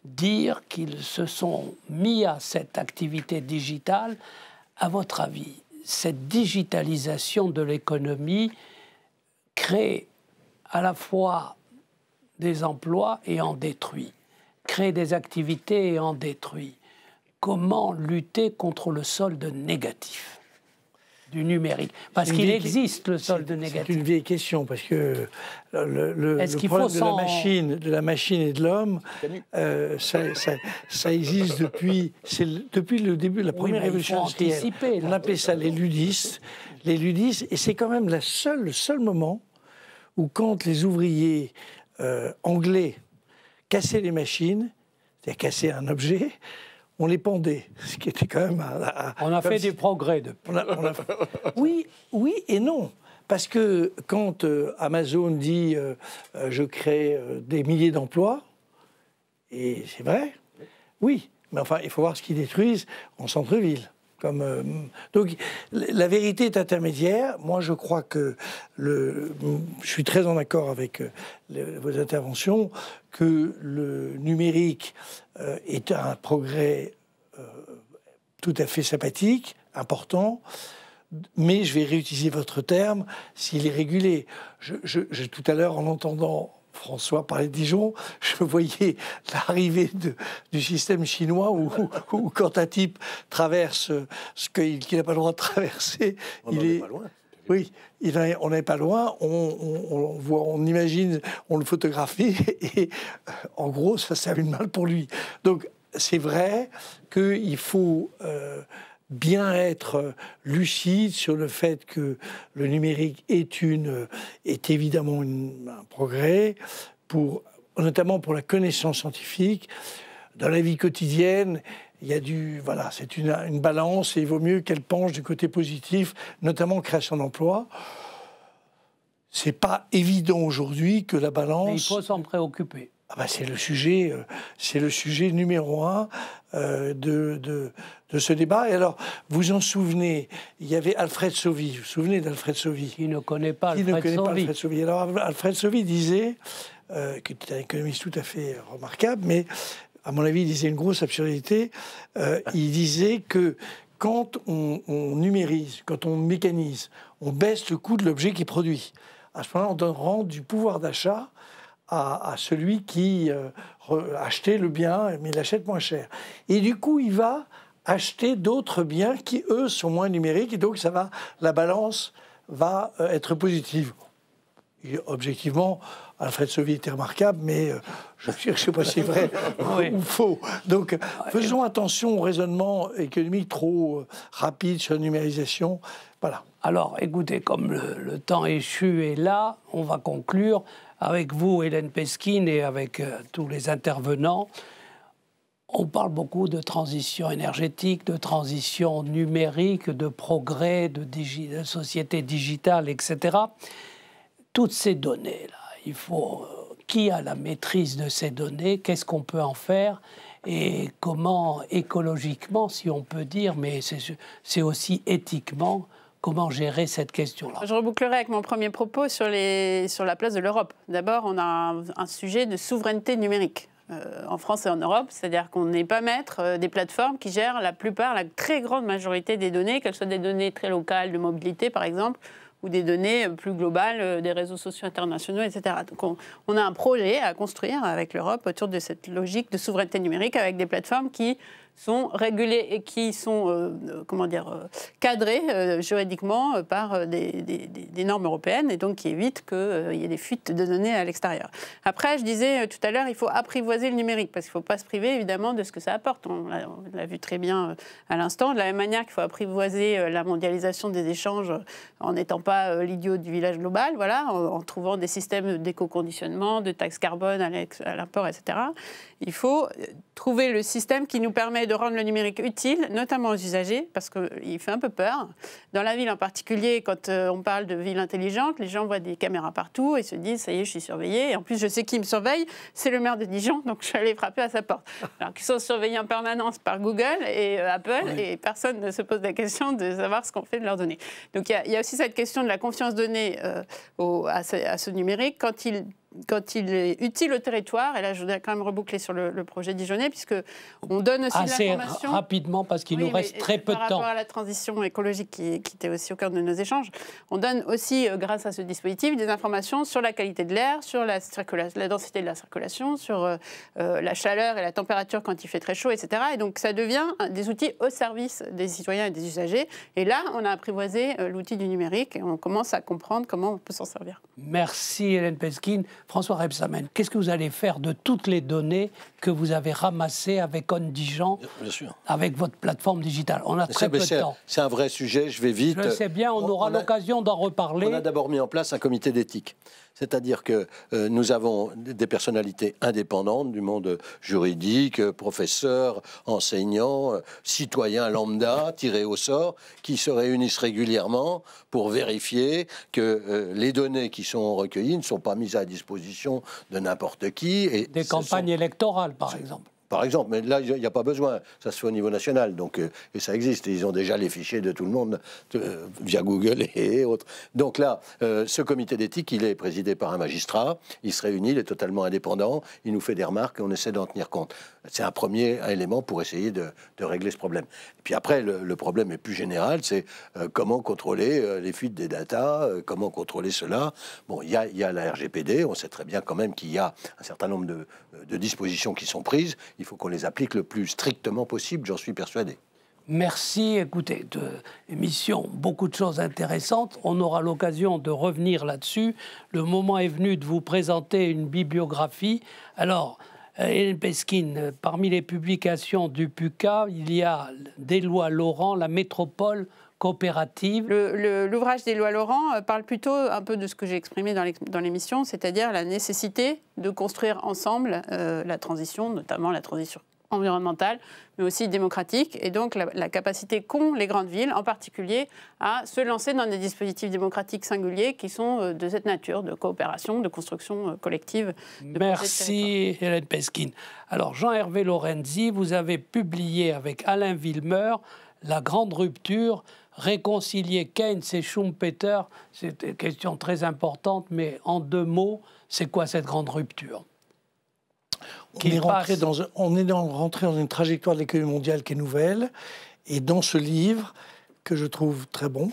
dire qu'ils se sont mis à cette activité digitale. À votre avis, cette digitalisation de l'économie crée à la fois des emplois et en détruit, crée des activités et en détruit comment lutter contre le solde négatif du numérique Parce qu'il existe le solde négatif. C'est une vieille question, parce que euh, le, problème de, la machine, de la machine et de l'homme, euh, ça, existe depuis, le, depuis le début de la première révolution industrielle. On appelait ça les ludistes. Les ludistes, et c'est quand même le seul moment où quand les ouvriers euh, anglais cassaient les machines, c'est-à-dire cassaient un objet, on les pendait, ce qui était quand même. on a fait des progrès de oui, oui et non. Parce que quand euh, Amazon dit euh, euh, je crée des milliers d'emplois, et c'est vrai, oui, mais enfin, il faut voir ce qu'ils détruisent en centre-ville. Comme, euh, donc la vérité est intermédiaire. Moi, je crois que le, je suis très en accord avec euh, vos interventions que le numérique euh, est un progrès tout à fait sympathique, important. Mais je vais réutiliser votre terme s'il est régulé. tout à l'heure, en entendant François parlait de Dijon, je voyais l'arrivée du système chinois où, quand un type traverse ce qu'il n'a pas le droit de traverser, on il est... loin. Oui, il on n'est pas loin, on, voit, on imagine, on le photographie et en gros, ça, sert mal pour lui. Donc, c'est vrai qu'il faut euh, bien être lucide sur le fait que le numérique est, une, est évidemment un progrès, pour, notamment pour la connaissance scientifique. Dans la vie quotidienne, il y a du voilà, c'est une, une, balance et il vaut mieux qu'elle penche du côté positif, notamment création d'emplois. C'est pas évident aujourd'hui que la balance. Mais il faut s'en préoccuper. Ah bah, c'est le sujet, euh, c'est le sujet numéro un euh, de, de, ce débat. Et alors, vous en souvenez, il y avait Alfred Sauvy. Vous vous souvenez d'Alfred Sauvy Qui ne connaît pas Alfred, ne connaît pas Alfred Sauvy. Alors, Alfred Sauvy disait, euh, qui était un économiste tout à fait remarquable, mais à mon avis, il disait une grosse absurdité. Euh, il disait que quand on, numérise, quand on mécanise, on baisse le coût de l'objet qui produit. À ce moment-là, on rend du pouvoir d'achat à, celui qui euh, achetait le bien, mais il l'achète moins cher. Et du coup, il va acheter d'autres biens qui, eux, sont moins numériques, et donc ça va, la balance va euh, être positive. objectivement, Alfred Sauvy était remarquable, mais euh, je ne sais pas si c'est vrai ou faux. Donc, faisons attention au raisonnement économique trop rapide sur la numérisation. Voilà. Alors, écoutez, comme le, le temps échu est là, on va conclure avec vous, Hélène Peskin, et avec euh, tous les intervenants, on parle beaucoup de transition énergétique, de transition numérique, de progrès, de, société digitale, etc. Toutes ces données-là, il faut. Euh, qui a la maîtrise de ces données Qu'est-ce qu'on peut en faire Et comment écologiquement, si on peut dire, mais c'est aussi éthiquement, comment gérer cette question-là. Je rebouclerai avec mon premier propos sur, les, sur la place de l'Europe. D'abord, on a un, sujet de souveraineté numérique. Euh, en France et en Europe, c'est-à-dire qu'on n'est pas maître euh, des plateformes qui gèrent la plupart, la très grande majorité des données, qu'elles soient des données très locales de mobilité par exemple, ou des données euh, plus globales des réseaux sociaux internationaux, etc. Donc on a un projet à construire avec l'Europe autour de cette logique de souveraineté numérique avec des plateformes qui sont régulés et qui sont euh, euh, comment dire, euh, cadrés juridiquement par des, normes européennes et donc qui évitent qu'il il y ait des fuites de données à l'extérieur. Après, je disais tout à l'heure, il faut apprivoiser le numérique parce qu'il ne faut pas se priver évidemment de ce que ça apporte. On l'a vu très bien à l'instant. De la même manière qu'il faut apprivoiser la mondialisation des échanges en n'étant pas l'idiot du village global, voilà, en, en trouvant des systèmes d'éco-conditionnement, de taxes carbone à l'import, etc. Il faut trouver le système qui nous permet de rendre le numérique utile, notamment aux usagers, parce qu'il euh, fait un peu peur. Dans la ville en particulier, quand euh, on parle de ville intelligente, les gens voient des caméras partout et se disent ça y est, je suis surveillé. Et en plus, je sais qui me surveille, c'est le maire de Dijon, donc je suis aller frapper à sa porte. Alors qu'ils sont surveillés en permanence par Google et euh, Apple, et personne ne se pose la question de savoir ce qu'on fait de leurs données. Donc il y, a aussi cette question de la confiance donnée à, ce, à, ce, numérique quand il quand il est utile au territoire, et là je voudrais quand même reboucler sur le, projet Dijonais, puisque on donne aussi Assez de rapidement, parce qu'il nous reste très peu de temps. Par rapport à la transition écologique qui, était aussi au cœur de nos échanges, on donne aussi, euh, grâce à ce dispositif, des informations sur la qualité de l'air, sur la, la, densité de la circulation, sur euh, euh, la chaleur et la température quand il fait très chaud, etc. Et donc ça devient des outils au service des citoyens et des usagers. Et là, on a apprivoisé l'outil du numérique et on commence à comprendre comment on peut s'en servir. Merci Hélène Peskin. François Rebsamen, qu'est-ce que vous allez faire de toutes les données que vous avez ramassées avec Ondijan, avec votre plateforme digitale On a très peu de temps. C'est un vrai sujet, je vais vite. Je sais bien, on, aura l'occasion d'en reparler. On a d'abord mis en place un comité d'éthique. C'est-à-dire que euh, nous avons des personnalités indépendantes du monde juridique, professeurs, enseignants, euh, citoyens lambda, tirés au sort, qui se réunissent régulièrement pour vérifier que euh, les données qui sont recueillies ne sont pas mises à disposition de n'importe qui. Et Des campagnes électorales, par exemple par exemple. Mais là, il n'y a pas besoin. Ça se fait au niveau national. Donc, euh, et ça existe. ils ont déjà les fichiers de tout le monde euh, via Google et autres. Donc là, euh, ce comité d'éthique, il est présidé par un magistrat. Il se réunit, il est totalement indépendant. Il nous fait des remarques et on essaie d'en tenir compte. C'est un premier élément pour essayer de, régler ce problème. Et puis après, le, problème est plus général. C'est comment contrôler les fuites des datas, comment contrôler cela. Bon, il y, a, la RGPD. On sait très bien quand même qu'il y a un certain nombre de, de dispositions qui sont prises. Il faut qu'on les applique le plus strictement possible, j'en suis persuadé. Merci, écoutez, de émission, beaucoup de choses intéressantes. On aura l'occasion de revenir là-dessus. Le moment est venu de vous présenter une bibliographie. Alors, euh, Hélène Peskin, parmi les publications du PUCA, il y a des lois Laurent, la métropole coopérative. L'ouvrage des lois Laurent euh, parle plutôt un peu de ce que j'ai exprimé dans l'émission, c'est-à-dire la nécessité de construire ensemble euh, la transition, notamment la transition environnementale, mais aussi démocratique, et donc la, capacité qu'ont les grandes villes, en particulier, à se lancer dans des dispositifs démocratiques singuliers qui sont euh, de cette nature, de coopération, de construction collective. Merci Hélène Peskin. Alors Jean-Hervé Lorenzi, vous avez publié avec Alain Villemeur La Grande Rupture, réconcilier Keynes et Schumpeter, c'est une question très importante, mais en deux mots, c'est quoi cette grande rupture on est, rentré dans, une trajectoire de l'économie mondiale qui est nouvelle. Et dans ce livre, que je trouve très bon,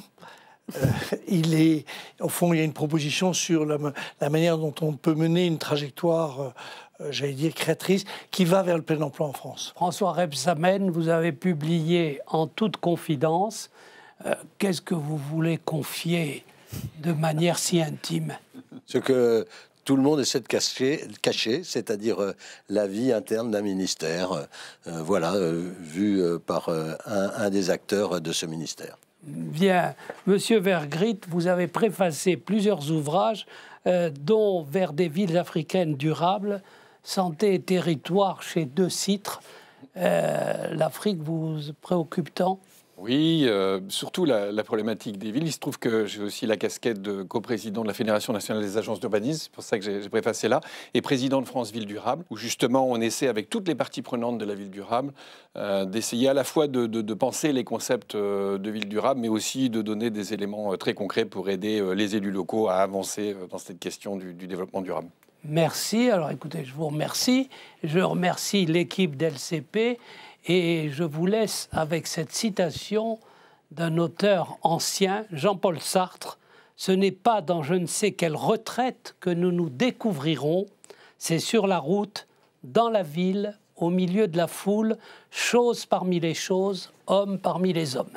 euh, il est, au fond, il y a une proposition sur la, manière dont on peut mener une trajectoire, euh, euh, j'allais dire, créatrice, qui va vers le plein emploi en France. François Rebsamen, vous avez publié en toute confidence euh, qu'est-ce que vous voulez confier de manière si intime Ce que tout le monde essaie de cacher, c'est-à-dire euh, la vie interne d'un ministère, euh, voilà, vu par un, des acteurs de ce ministère. Bien, Monsieur Vergrit, vous avez préfacé plusieurs ouvrages, dont Vers des villes africaines durables, Santé et territoire chez Deux Citres. L'Afrique vous préoccupe tant oui, euh, surtout la, problématique des villes. Il se trouve que j'ai aussi la casquette de coprésident de la Fédération nationale des agences d'urbanisme, c'est pour ça que j'ai préfacé là, et président de France Ville Durable, où justement on essaie avec toutes les parties prenantes de la ville durable euh, d'essayer à la fois de, penser les concepts euh, de ville durable, mais aussi de donner des éléments très concrets pour aider les élus locaux à avancer dans cette question du, du développement durable. Merci. Alors écoutez, je vous remercie. Je remercie l'équipe d'LCP et je vous laisse avec cette citation d'un auteur ancien, Jean-Paul Sartre. Ce n'est pas dans je ne sais quelle retraite que nous nous découvrirons, c'est sur la route, dans la ville, au milieu de la foule, chose parmi les choses, homme parmi les hommes.